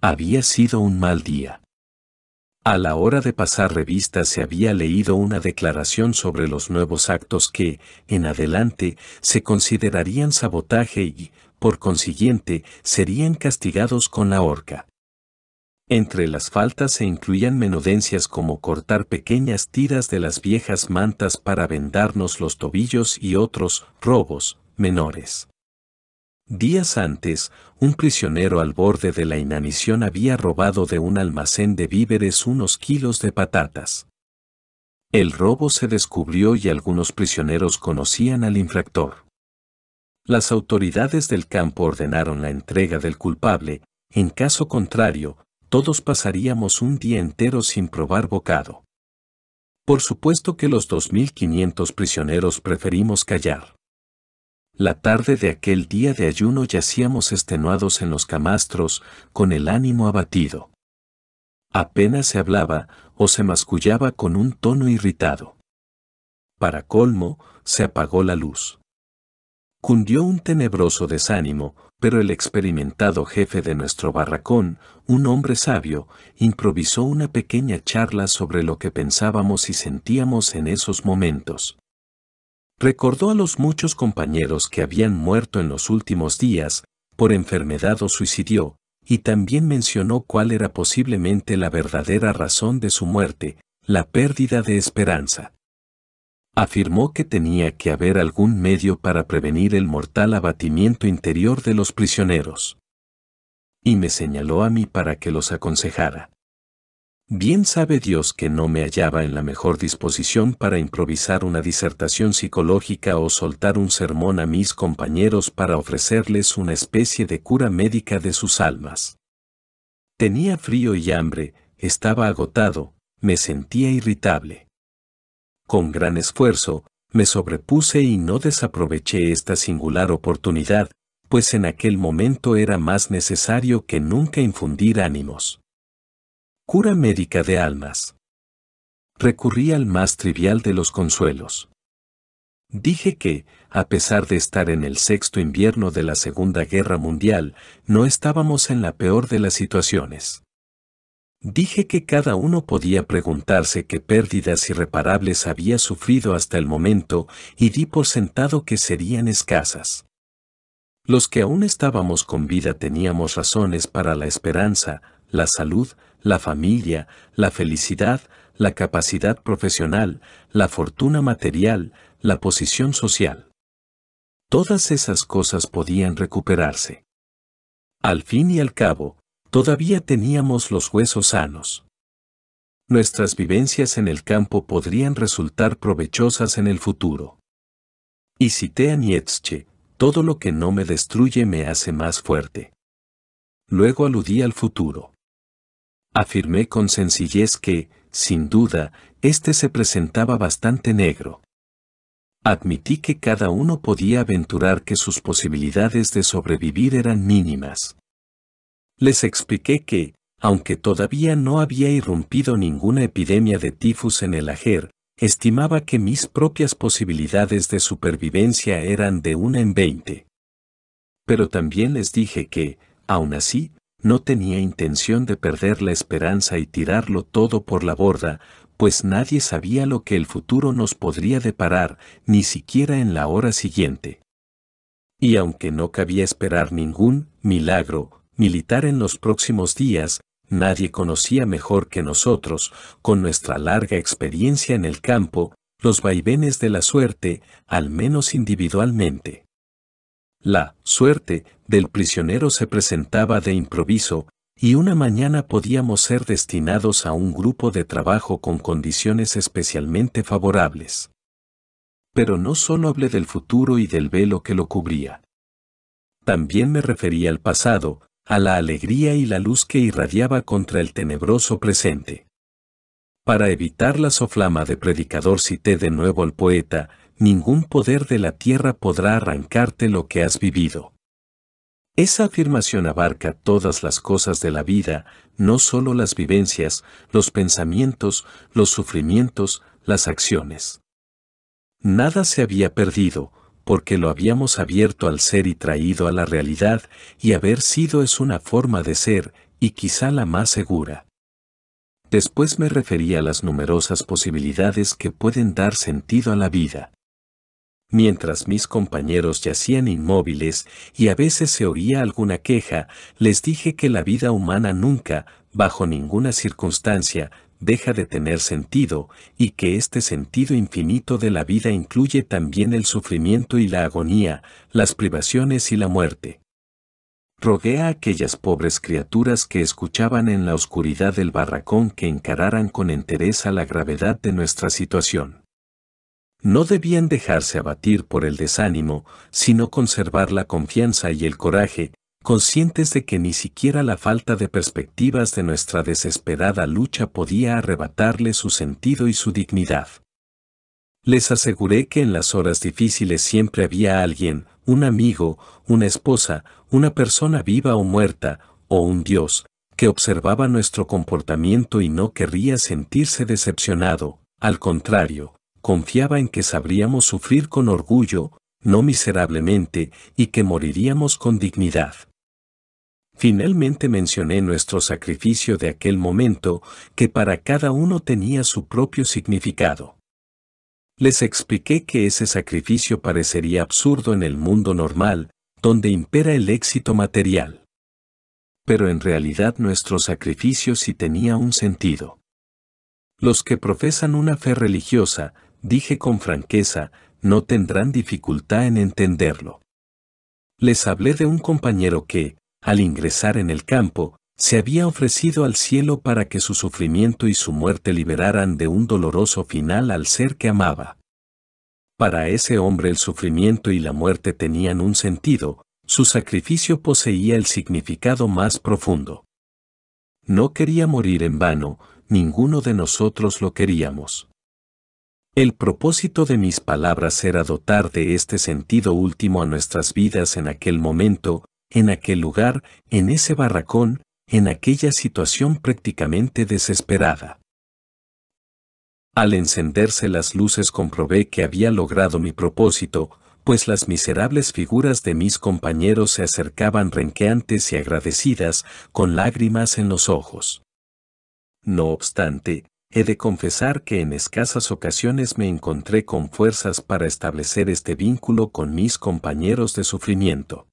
Había sido un mal día. A la hora de pasar revista se había leído una declaración sobre los nuevos actos que, en adelante, se considerarían sabotaje y, por consiguiente, serían castigados con la horca. Entre las faltas se incluían menudencias como cortar pequeñas tiras de las viejas mantas para vendarnos los tobillos y otros robos menores. Días antes, un prisionero al borde de la inanición había robado de un almacén de víveres unos kilos de patatas. El robo se descubrió y algunos prisioneros conocían al infractor. Las autoridades del campo ordenaron la entrega del culpable, en caso contrario, todos pasaríamos un día entero sin probar bocado. Por supuesto que los 2.500 prisioneros preferimos callar. La tarde de aquel día de ayuno yacíamos extenuados en los camastros, con el ánimo abatido. Apenas se hablaba o se mascullaba con un tono irritado. Para colmo, se apagó la luz. Cundió un tenebroso desánimo, pero el experimentado jefe de nuestro barracón, un hombre sabio, improvisó una pequeña charla sobre lo que pensábamos y sentíamos en esos momentos. Recordó a los muchos compañeros que habían muerto en los últimos días, por enfermedad o suicidio, y también mencionó cuál era posiblemente la verdadera razón de su muerte, la pérdida de esperanza afirmó que tenía que haber algún medio para prevenir el mortal abatimiento interior de los prisioneros. Y me señaló a mí para que los aconsejara. Bien sabe Dios que no me hallaba en la mejor disposición para improvisar una disertación psicológica o soltar un sermón a mis compañeros para ofrecerles una especie de cura médica de sus almas. Tenía frío y hambre, estaba agotado, me sentía irritable. Con gran esfuerzo, me sobrepuse y no desaproveché esta singular oportunidad, pues en aquel momento era más necesario que nunca infundir ánimos. Cura médica de almas. Recurrí al más trivial de los consuelos. Dije que, a pesar de estar en el sexto invierno de la Segunda Guerra Mundial, no estábamos en la peor de las situaciones. Dije que cada uno podía preguntarse qué pérdidas irreparables había sufrido hasta el momento y di por sentado que serían escasas. Los que aún estábamos con vida teníamos razones para la esperanza, la salud, la familia, la felicidad, la capacidad profesional, la fortuna material, la posición social. Todas esas cosas podían recuperarse. Al fin y al cabo, Todavía teníamos los huesos sanos. Nuestras vivencias en el campo podrían resultar provechosas en el futuro. Y cité a Nietzsche, todo lo que no me destruye me hace más fuerte. Luego aludí al futuro. Afirmé con sencillez que, sin duda, este se presentaba bastante negro. Admití que cada uno podía aventurar que sus posibilidades de sobrevivir eran mínimas les expliqué que, aunque todavía no había irrumpido ninguna epidemia de tifus en el ajer, estimaba que mis propias posibilidades de supervivencia eran de una en veinte. Pero también les dije que, aun así, no tenía intención de perder la esperanza y tirarlo todo por la borda, pues nadie sabía lo que el futuro nos podría deparar, ni siquiera en la hora siguiente. Y aunque no cabía esperar ningún milagro, militar en los próximos días, nadie conocía mejor que nosotros, con nuestra larga experiencia en el campo, los vaivenes de la suerte, al menos individualmente. La suerte del prisionero se presentaba de improviso, y una mañana podíamos ser destinados a un grupo de trabajo con condiciones especialmente favorables. Pero no solo hablé del futuro y del velo que lo cubría. También me refería al pasado, a la alegría y la luz que irradiaba contra el tenebroso presente. Para evitar la soflama de predicador cité de nuevo al poeta, ningún poder de la tierra podrá arrancarte lo que has vivido. Esa afirmación abarca todas las cosas de la vida, no solo las vivencias, los pensamientos, los sufrimientos, las acciones. Nada se había perdido, porque lo habíamos abierto al ser y traído a la realidad, y haber sido es una forma de ser, y quizá la más segura. Después me referí a las numerosas posibilidades que pueden dar sentido a la vida. Mientras mis compañeros yacían inmóviles y a veces se oía alguna queja, les dije que la vida humana nunca, bajo ninguna circunstancia, deja de tener sentido, y que este sentido infinito de la vida incluye también el sufrimiento y la agonía, las privaciones y la muerte. Rogué a aquellas pobres criaturas que escuchaban en la oscuridad del barracón que encararan con entereza la gravedad de nuestra situación. No debían dejarse abatir por el desánimo, sino conservar la confianza y el coraje, conscientes de que ni siquiera la falta de perspectivas de nuestra desesperada lucha podía arrebatarle su sentido y su dignidad. Les aseguré que en las horas difíciles siempre había alguien, un amigo, una esposa, una persona viva o muerta, o un Dios, que observaba nuestro comportamiento y no querría sentirse decepcionado, al contrario, confiaba en que sabríamos sufrir con orgullo, no miserablemente, y que moriríamos con dignidad. Finalmente mencioné nuestro sacrificio de aquel momento, que para cada uno tenía su propio significado. Les expliqué que ese sacrificio parecería absurdo en el mundo normal, donde impera el éxito material. Pero en realidad nuestro sacrificio sí tenía un sentido. Los que profesan una fe religiosa, dije con franqueza, no tendrán dificultad en entenderlo. Les hablé de un compañero que, al ingresar en el campo, se había ofrecido al cielo para que su sufrimiento y su muerte liberaran de un doloroso final al ser que amaba. Para ese hombre el sufrimiento y la muerte tenían un sentido, su sacrificio poseía el significado más profundo. No quería morir en vano, ninguno de nosotros lo queríamos. El propósito de mis palabras era dotar de este sentido último a nuestras vidas en aquel momento, en aquel lugar, en ese barracón, en aquella situación prácticamente desesperada. Al encenderse las luces comprobé que había logrado mi propósito, pues las miserables figuras de mis compañeros se acercaban renqueantes y agradecidas, con lágrimas en los ojos. No obstante, he de confesar que en escasas ocasiones me encontré con fuerzas para establecer este vínculo con mis compañeros de sufrimiento.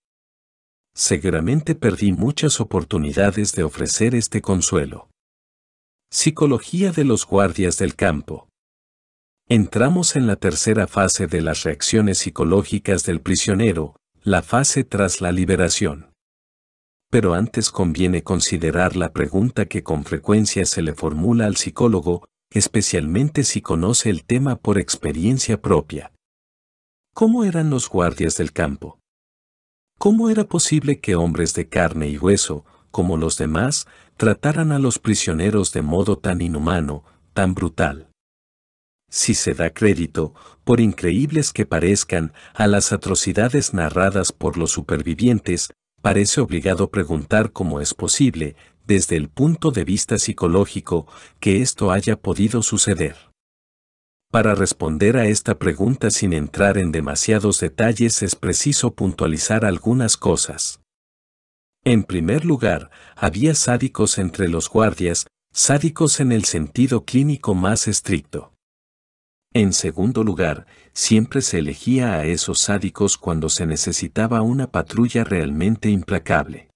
Seguramente perdí muchas oportunidades de ofrecer este consuelo. Psicología de los guardias del campo. Entramos en la tercera fase de las reacciones psicológicas del prisionero, la fase tras la liberación. Pero antes conviene considerar la pregunta que con frecuencia se le formula al psicólogo, especialmente si conoce el tema por experiencia propia. ¿Cómo eran los guardias del campo? ¿Cómo era posible que hombres de carne y hueso, como los demás, trataran a los prisioneros de modo tan inhumano, tan brutal? Si se da crédito, por increíbles que parezcan, a las atrocidades narradas por los supervivientes, parece obligado preguntar cómo es posible, desde el punto de vista psicológico, que esto haya podido suceder. Para responder a esta pregunta sin entrar en demasiados detalles es preciso puntualizar algunas cosas. En primer lugar, había sádicos entre los guardias, sádicos en el sentido clínico más estricto. En segundo lugar, siempre se elegía a esos sádicos cuando se necesitaba una patrulla realmente implacable.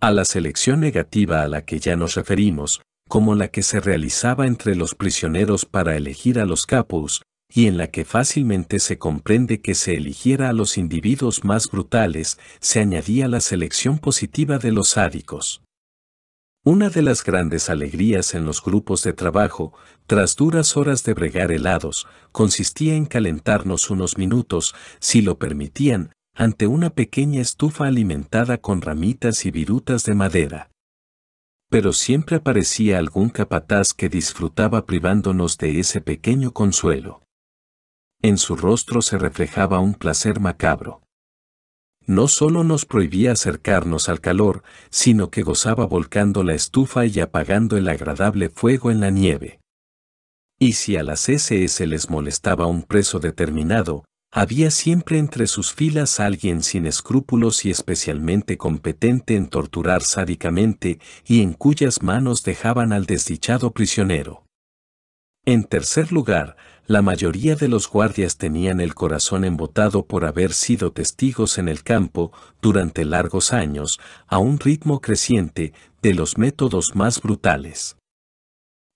A la selección negativa a la que ya nos referimos, como la que se realizaba entre los prisioneros para elegir a los capos, y en la que fácilmente se comprende que se eligiera a los individuos más brutales, se añadía la selección positiva de los sádicos. Una de las grandes alegrías en los grupos de trabajo, tras duras horas de bregar helados, consistía en calentarnos unos minutos, si lo permitían, ante una pequeña estufa alimentada con ramitas y virutas de madera pero siempre aparecía algún capataz que disfrutaba privándonos de ese pequeño consuelo. En su rostro se reflejaba un placer macabro. No solo nos prohibía acercarnos al calor, sino que gozaba volcando la estufa y apagando el agradable fuego en la nieve. Y si a las SS les molestaba un preso determinado, había siempre entre sus filas alguien sin escrúpulos y especialmente competente en torturar sádicamente y en cuyas manos dejaban al desdichado prisionero. En tercer lugar, la mayoría de los guardias tenían el corazón embotado por haber sido testigos en el campo, durante largos años, a un ritmo creciente, de los métodos más brutales.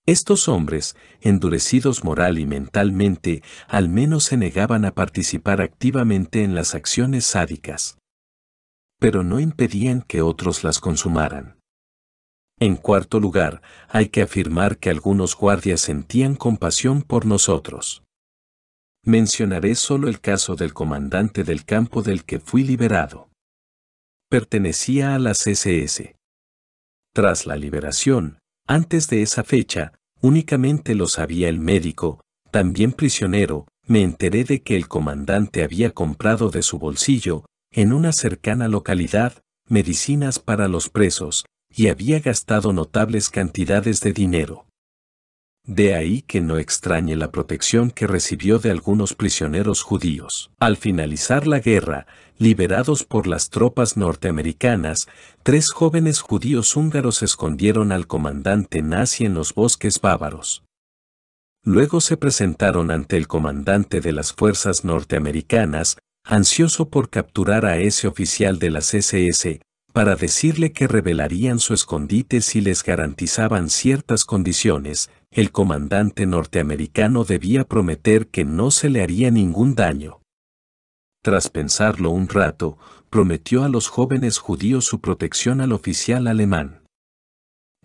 Estos hombres, endurecidos moral y mentalmente, al menos se negaban a participar activamente en las acciones sádicas. Pero no impedían que otros las consumaran. En cuarto lugar, hay que afirmar que algunos guardias sentían compasión por nosotros. Mencionaré solo el caso del comandante del campo del que fui liberado. Pertenecía a la SS. Tras la liberación, antes de esa fecha, Únicamente lo sabía el médico, también prisionero, me enteré de que el comandante había comprado de su bolsillo, en una cercana localidad, medicinas para los presos, y había gastado notables cantidades de dinero. De ahí que no extrañe la protección que recibió de algunos prisioneros judíos. Al finalizar la guerra, liberados por las tropas norteamericanas, tres jóvenes judíos húngaros escondieron al comandante nazi en los bosques bávaros. Luego se presentaron ante el comandante de las fuerzas norteamericanas, ansioso por capturar a ese oficial de las SS, para decirle que revelarían su escondite si les garantizaban ciertas condiciones, el comandante norteamericano debía prometer que no se le haría ningún daño. Tras pensarlo un rato, prometió a los jóvenes judíos su protección al oficial alemán.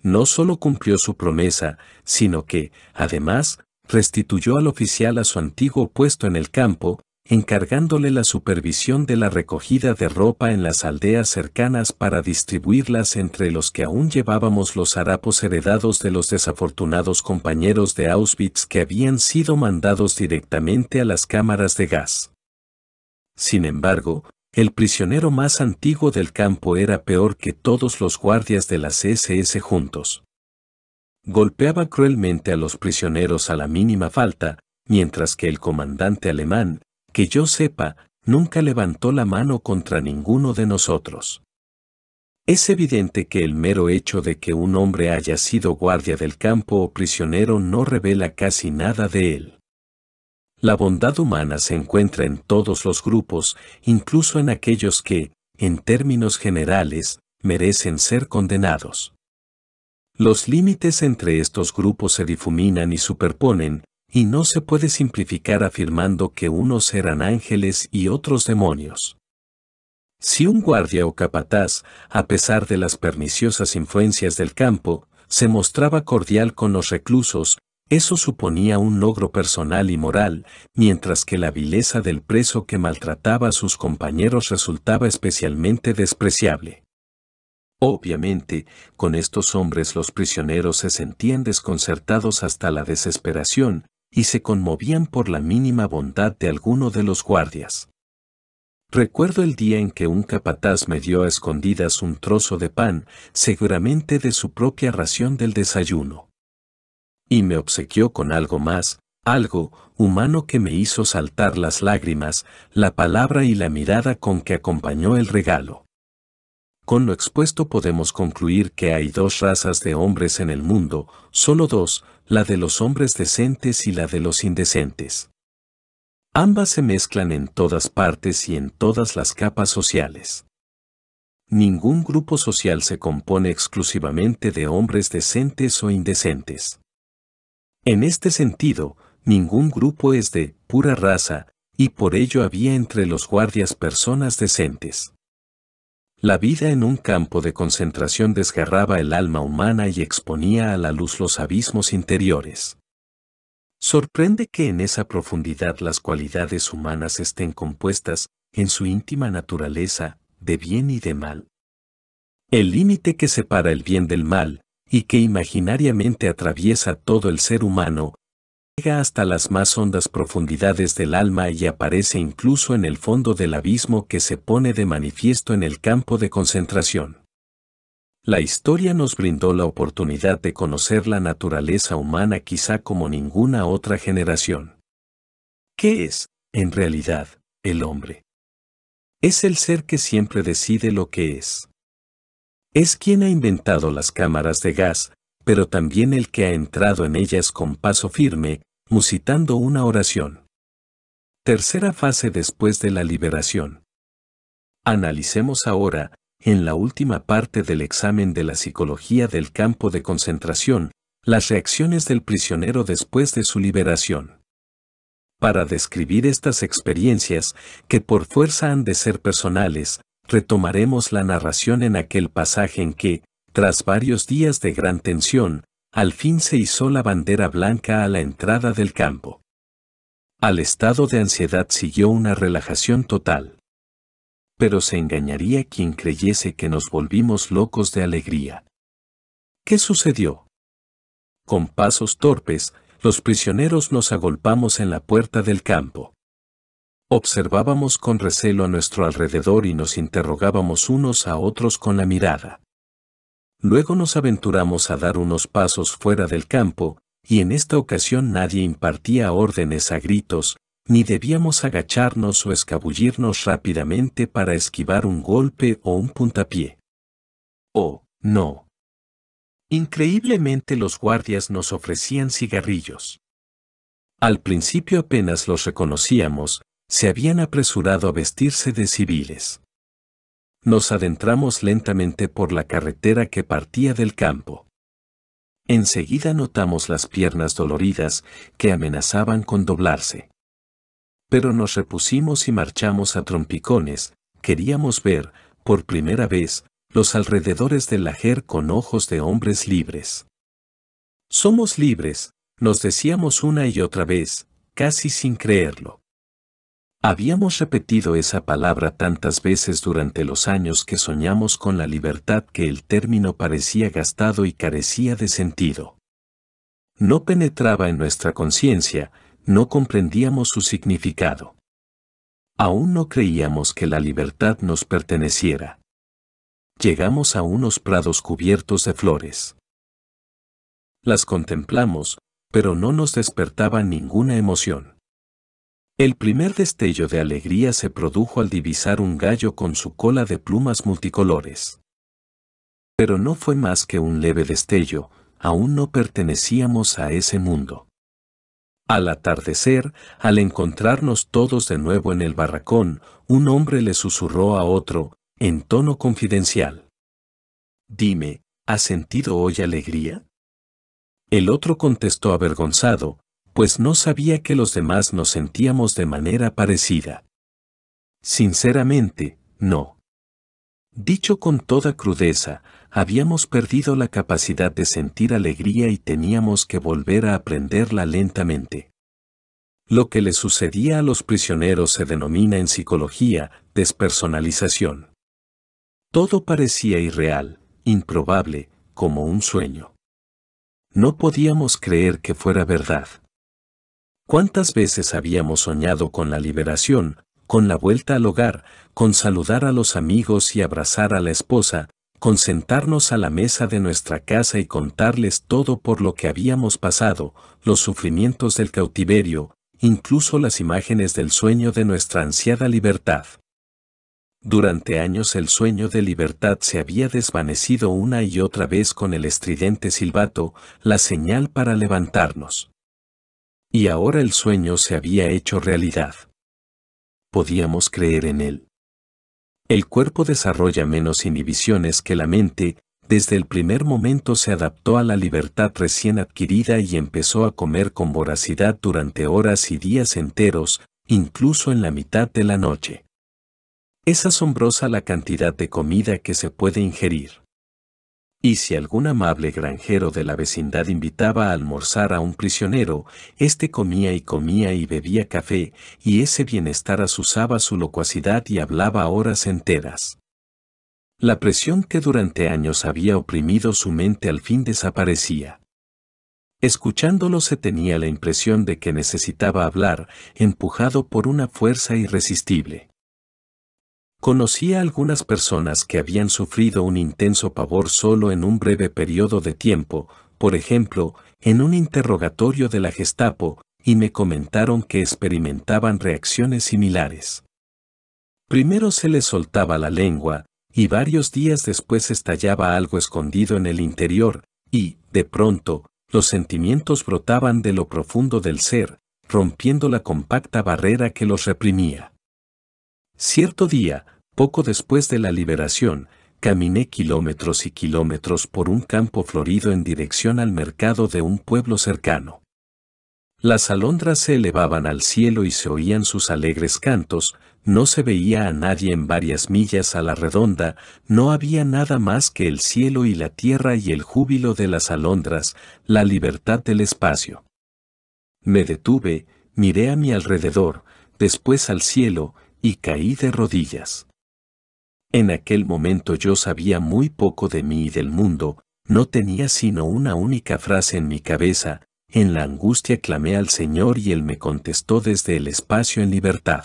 No solo cumplió su promesa, sino que, además, restituyó al oficial a su antiguo puesto en el campo, encargándole la supervisión de la recogida de ropa en las aldeas cercanas para distribuirlas entre los que aún llevábamos los harapos heredados de los desafortunados compañeros de Auschwitz que habían sido mandados directamente a las cámaras de gas. Sin embargo, el prisionero más antiguo del campo era peor que todos los guardias de las SS juntos. Golpeaba cruelmente a los prisioneros a la mínima falta, mientras que el comandante alemán, que yo sepa, nunca levantó la mano contra ninguno de nosotros. Es evidente que el mero hecho de que un hombre haya sido guardia del campo o prisionero no revela casi nada de él. La bondad humana se encuentra en todos los grupos, incluso en aquellos que, en términos generales, merecen ser condenados. Los límites entre estos grupos se difuminan y superponen, y no se puede simplificar afirmando que unos eran ángeles y otros demonios. Si un guardia o capataz, a pesar de las perniciosas influencias del campo, se mostraba cordial con los reclusos, eso suponía un logro personal y moral, mientras que la vileza del preso que maltrataba a sus compañeros resultaba especialmente despreciable. Obviamente, con estos hombres los prisioneros se sentían desconcertados hasta la desesperación, y se conmovían por la mínima bondad de alguno de los guardias. Recuerdo el día en que un capataz me dio a escondidas un trozo de pan, seguramente de su propia ración del desayuno y me obsequió con algo más, algo humano que me hizo saltar las lágrimas, la palabra y la mirada con que acompañó el regalo. Con lo expuesto podemos concluir que hay dos razas de hombres en el mundo, solo dos, la de los hombres decentes y la de los indecentes. Ambas se mezclan en todas partes y en todas las capas sociales. Ningún grupo social se compone exclusivamente de hombres decentes o indecentes. En este sentido, ningún grupo es de pura raza, y por ello había entre los guardias personas decentes. La vida en un campo de concentración desgarraba el alma humana y exponía a la luz los abismos interiores. Sorprende que en esa profundidad las cualidades humanas estén compuestas, en su íntima naturaleza, de bien y de mal. El límite que separa el bien del mal, y que imaginariamente atraviesa todo el ser humano, llega hasta las más hondas profundidades del alma y aparece incluso en el fondo del abismo que se pone de manifiesto en el campo de concentración. La historia nos brindó la oportunidad de conocer la naturaleza humana quizá como ninguna otra generación. ¿Qué es, en realidad, el hombre? Es el ser que siempre decide lo que es. Es quien ha inventado las cámaras de gas, pero también el que ha entrado en ellas con paso firme, musitando una oración. Tercera fase después de la liberación. Analicemos ahora, en la última parte del examen de la psicología del campo de concentración, las reacciones del prisionero después de su liberación. Para describir estas experiencias, que por fuerza han de ser personales, retomaremos la narración en aquel pasaje en que, tras varios días de gran tensión, al fin se izó la bandera blanca a la entrada del campo. Al estado de ansiedad siguió una relajación total. Pero se engañaría quien creyese que nos volvimos locos de alegría. ¿Qué sucedió? Con pasos torpes, los prisioneros nos agolpamos en la puerta del campo. Observábamos con recelo a nuestro alrededor y nos interrogábamos unos a otros con la mirada. Luego nos aventuramos a dar unos pasos fuera del campo, y en esta ocasión nadie impartía órdenes a gritos, ni debíamos agacharnos o escabullirnos rápidamente para esquivar un golpe o un puntapié. Oh, no. Increíblemente los guardias nos ofrecían cigarrillos. Al principio apenas los reconocíamos, se habían apresurado a vestirse de civiles. Nos adentramos lentamente por la carretera que partía del campo. Enseguida notamos las piernas doloridas que amenazaban con doblarse. Pero nos repusimos y marchamos a trompicones, queríamos ver, por primera vez, los alrededores del lajer con ojos de hombres libres. Somos libres, nos decíamos una y otra vez, casi sin creerlo. Habíamos repetido esa palabra tantas veces durante los años que soñamos con la libertad que el término parecía gastado y carecía de sentido. No penetraba en nuestra conciencia, no comprendíamos su significado. Aún no creíamos que la libertad nos perteneciera. Llegamos a unos prados cubiertos de flores. Las contemplamos, pero no nos despertaba ninguna emoción. El primer destello de alegría se produjo al divisar un gallo con su cola de plumas multicolores. Pero no fue más que un leve destello, aún no pertenecíamos a ese mundo. Al atardecer, al encontrarnos todos de nuevo en el barracón, un hombre le susurró a otro, en tono confidencial. Dime, ¿has sentido hoy alegría? El otro contestó avergonzado, pues no sabía que los demás nos sentíamos de manera parecida. Sinceramente, no. Dicho con toda crudeza, habíamos perdido la capacidad de sentir alegría y teníamos que volver a aprenderla lentamente. Lo que le sucedía a los prisioneros se denomina en psicología despersonalización. Todo parecía irreal, improbable, como un sueño. No podíamos creer que fuera verdad. ¿Cuántas veces habíamos soñado con la liberación, con la vuelta al hogar, con saludar a los amigos y abrazar a la esposa, con sentarnos a la mesa de nuestra casa y contarles todo por lo que habíamos pasado, los sufrimientos del cautiverio, incluso las imágenes del sueño de nuestra ansiada libertad? Durante años el sueño de libertad se había desvanecido una y otra vez con el estridente silbato, la señal para levantarnos. Y ahora el sueño se había hecho realidad. Podíamos creer en él. El cuerpo desarrolla menos inhibiciones que la mente, desde el primer momento se adaptó a la libertad recién adquirida y empezó a comer con voracidad durante horas y días enteros, incluso en la mitad de la noche. Es asombrosa la cantidad de comida que se puede ingerir y si algún amable granjero de la vecindad invitaba a almorzar a un prisionero, éste comía y comía y bebía café, y ese bienestar asusaba su locuacidad y hablaba horas enteras. La presión que durante años había oprimido su mente al fin desaparecía. Escuchándolo se tenía la impresión de que necesitaba hablar, empujado por una fuerza irresistible. Conocí a algunas personas que habían sufrido un intenso pavor solo en un breve periodo de tiempo, por ejemplo, en un interrogatorio de la Gestapo, y me comentaron que experimentaban reacciones similares. Primero se les soltaba la lengua, y varios días después estallaba algo escondido en el interior, y, de pronto, los sentimientos brotaban de lo profundo del ser, rompiendo la compacta barrera que los reprimía. Cierto día, poco después de la liberación, caminé kilómetros y kilómetros por un campo florido en dirección al mercado de un pueblo cercano. Las alondras se elevaban al cielo y se oían sus alegres cantos, no se veía a nadie en varias millas a la redonda, no había nada más que el cielo y la tierra y el júbilo de las alondras, la libertad del espacio. Me detuve, miré a mi alrededor, después al cielo, y caí de rodillas. En aquel momento yo sabía muy poco de mí y del mundo, no tenía sino una única frase en mi cabeza, en la angustia clamé al Señor y Él me contestó desde el espacio en libertad.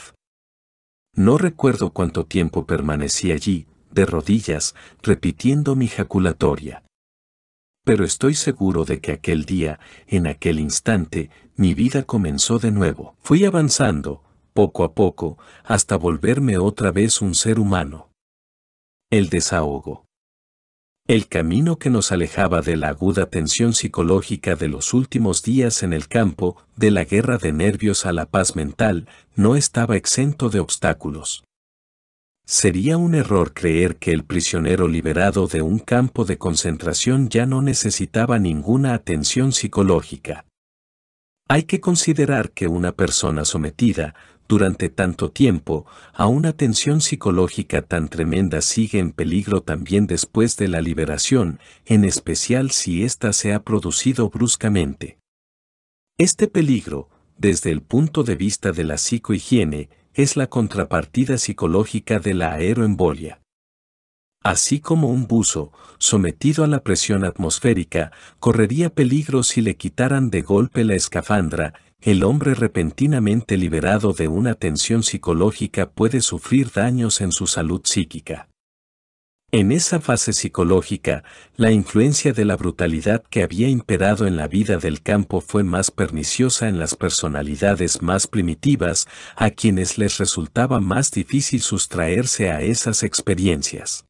No recuerdo cuánto tiempo permanecí allí, de rodillas, repitiendo mi jaculatoria. Pero estoy seguro de que aquel día, en aquel instante, mi vida comenzó de nuevo. Fui avanzando, poco a poco, hasta volverme otra vez un ser humano el desahogo. El camino que nos alejaba de la aguda tensión psicológica de los últimos días en el campo, de la guerra de nervios a la paz mental, no estaba exento de obstáculos. Sería un error creer que el prisionero liberado de un campo de concentración ya no necesitaba ninguna atención psicológica. Hay que considerar que una persona sometida durante tanto tiempo, a una tensión psicológica tan tremenda sigue en peligro también después de la liberación, en especial si ésta se ha producido bruscamente. Este peligro, desde el punto de vista de la psicohigiene, es la contrapartida psicológica de la aeroembolia. Así como un buzo, sometido a la presión atmosférica, correría peligro si le quitaran de golpe la escafandra, el hombre repentinamente liberado de una tensión psicológica puede sufrir daños en su salud psíquica. En esa fase psicológica, la influencia de la brutalidad que había imperado en la vida del campo fue más perniciosa en las personalidades más primitivas, a quienes les resultaba más difícil sustraerse a esas experiencias.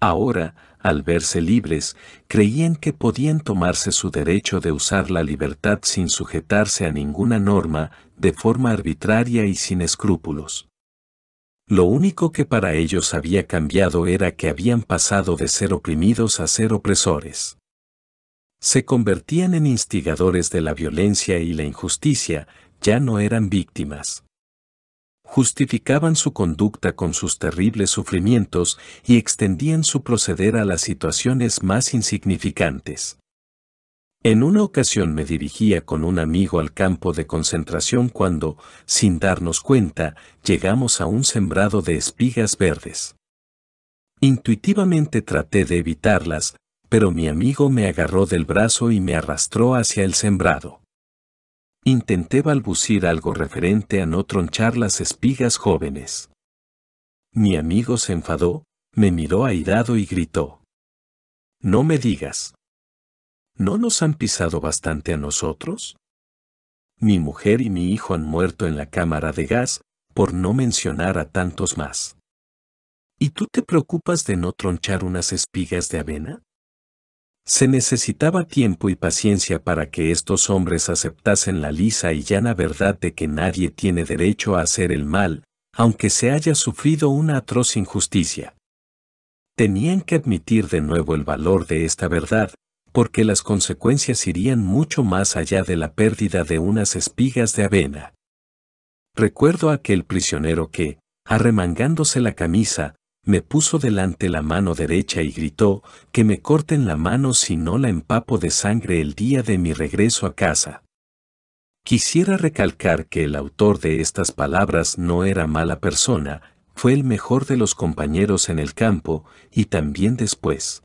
Ahora, al verse libres, creían que podían tomarse su derecho de usar la libertad sin sujetarse a ninguna norma, de forma arbitraria y sin escrúpulos. Lo único que para ellos había cambiado era que habían pasado de ser oprimidos a ser opresores. Se convertían en instigadores de la violencia y la injusticia, ya no eran víctimas justificaban su conducta con sus terribles sufrimientos y extendían su proceder a las situaciones más insignificantes. En una ocasión me dirigía con un amigo al campo de concentración cuando, sin darnos cuenta, llegamos a un sembrado de espigas verdes. Intuitivamente traté de evitarlas, pero mi amigo me agarró del brazo y me arrastró hacia el sembrado. Intenté balbucir algo referente a no tronchar las espigas jóvenes. Mi amigo se enfadó, me miró airado y gritó. No me digas. ¿No nos han pisado bastante a nosotros? Mi mujer y mi hijo han muerto en la cámara de gas, por no mencionar a tantos más. ¿Y tú te preocupas de no tronchar unas espigas de avena? Se necesitaba tiempo y paciencia para que estos hombres aceptasen la lisa y llana verdad de que nadie tiene derecho a hacer el mal, aunque se haya sufrido una atroz injusticia. Tenían que admitir de nuevo el valor de esta verdad, porque las consecuencias irían mucho más allá de la pérdida de unas espigas de avena. Recuerdo aquel prisionero que, arremangándose la camisa, me puso delante la mano derecha y gritó, que me corten la mano si no la empapo de sangre el día de mi regreso a casa. Quisiera recalcar que el autor de estas palabras no era mala persona, fue el mejor de los compañeros en el campo y también después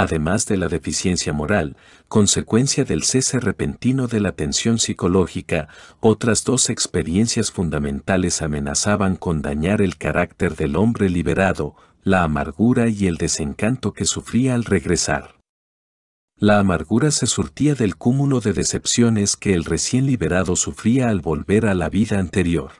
además de la deficiencia moral, consecuencia del cese repentino de la tensión psicológica, otras dos experiencias fundamentales amenazaban con dañar el carácter del hombre liberado, la amargura y el desencanto que sufría al regresar. La amargura se surtía del cúmulo de decepciones que el recién liberado sufría al volver a la vida anterior.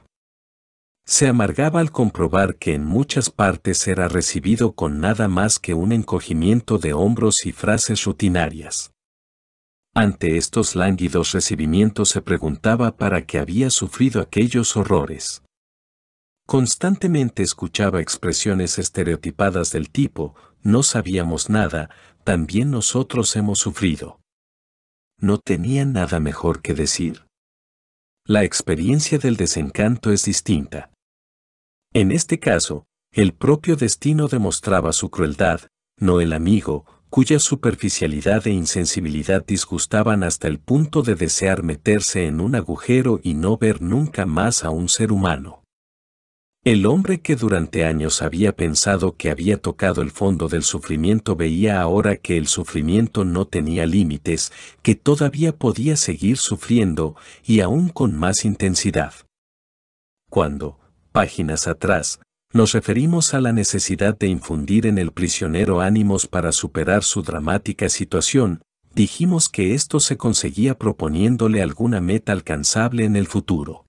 Se amargaba al comprobar que en muchas partes era recibido con nada más que un encogimiento de hombros y frases rutinarias. Ante estos lánguidos recibimientos se preguntaba para qué había sufrido aquellos horrores. Constantemente escuchaba expresiones estereotipadas del tipo, no sabíamos nada, también nosotros hemos sufrido. No tenía nada mejor que decir. La experiencia del desencanto es distinta. En este caso, el propio destino demostraba su crueldad, no el amigo, cuya superficialidad e insensibilidad disgustaban hasta el punto de desear meterse en un agujero y no ver nunca más a un ser humano. El hombre que durante años había pensado que había tocado el fondo del sufrimiento veía ahora que el sufrimiento no tenía límites, que todavía podía seguir sufriendo y aún con más intensidad. Cuando, páginas atrás, nos referimos a la necesidad de infundir en el prisionero ánimos para superar su dramática situación, dijimos que esto se conseguía proponiéndole alguna meta alcanzable en el futuro.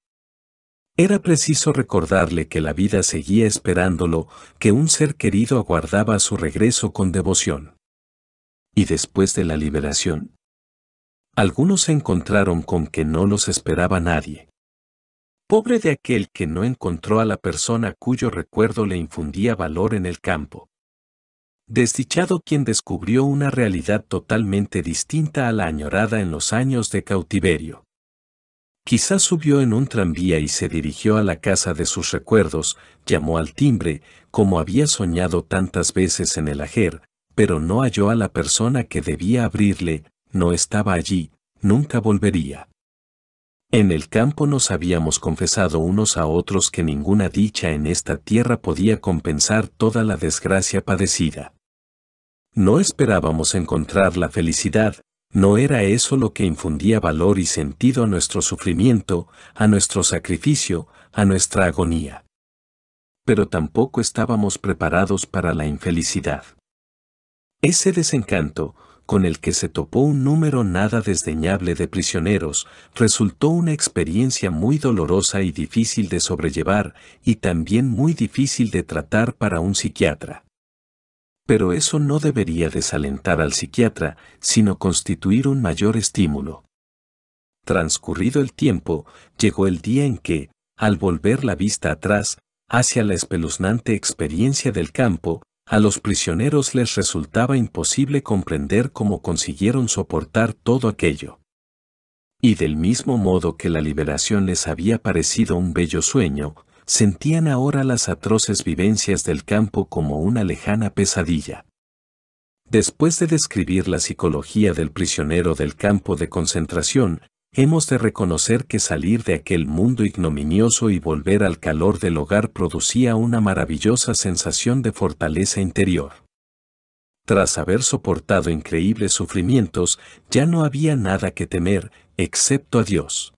Era preciso recordarle que la vida seguía esperándolo, que un ser querido aguardaba su regreso con devoción. Y después de la liberación, algunos se encontraron con que no los esperaba nadie. Pobre de aquel que no encontró a la persona cuyo recuerdo le infundía valor en el campo. Desdichado quien descubrió una realidad totalmente distinta a la añorada en los años de cautiverio. Quizás subió en un tranvía y se dirigió a la casa de sus recuerdos, llamó al timbre, como había soñado tantas veces en el ajer, pero no halló a la persona que debía abrirle, no estaba allí, nunca volvería. En el campo nos habíamos confesado unos a otros que ninguna dicha en esta tierra podía compensar toda la desgracia padecida. No esperábamos encontrar la felicidad, no era eso lo que infundía valor y sentido a nuestro sufrimiento, a nuestro sacrificio, a nuestra agonía. Pero tampoco estábamos preparados para la infelicidad. Ese desencanto, con el que se topó un número nada desdeñable de prisioneros, resultó una experiencia muy dolorosa y difícil de sobrellevar y también muy difícil de tratar para un psiquiatra. Pero eso no debería desalentar al psiquiatra, sino constituir un mayor estímulo. Transcurrido el tiempo, llegó el día en que, al volver la vista atrás, hacia la espeluznante experiencia del campo, a los prisioneros les resultaba imposible comprender cómo consiguieron soportar todo aquello. Y del mismo modo que la liberación les había parecido un bello sueño, sentían ahora las atroces vivencias del campo como una lejana pesadilla. Después de describir la psicología del prisionero del campo de concentración, hemos de reconocer que salir de aquel mundo ignominioso y volver al calor del hogar producía una maravillosa sensación de fortaleza interior. Tras haber soportado increíbles sufrimientos, ya no había nada que temer, excepto a Dios.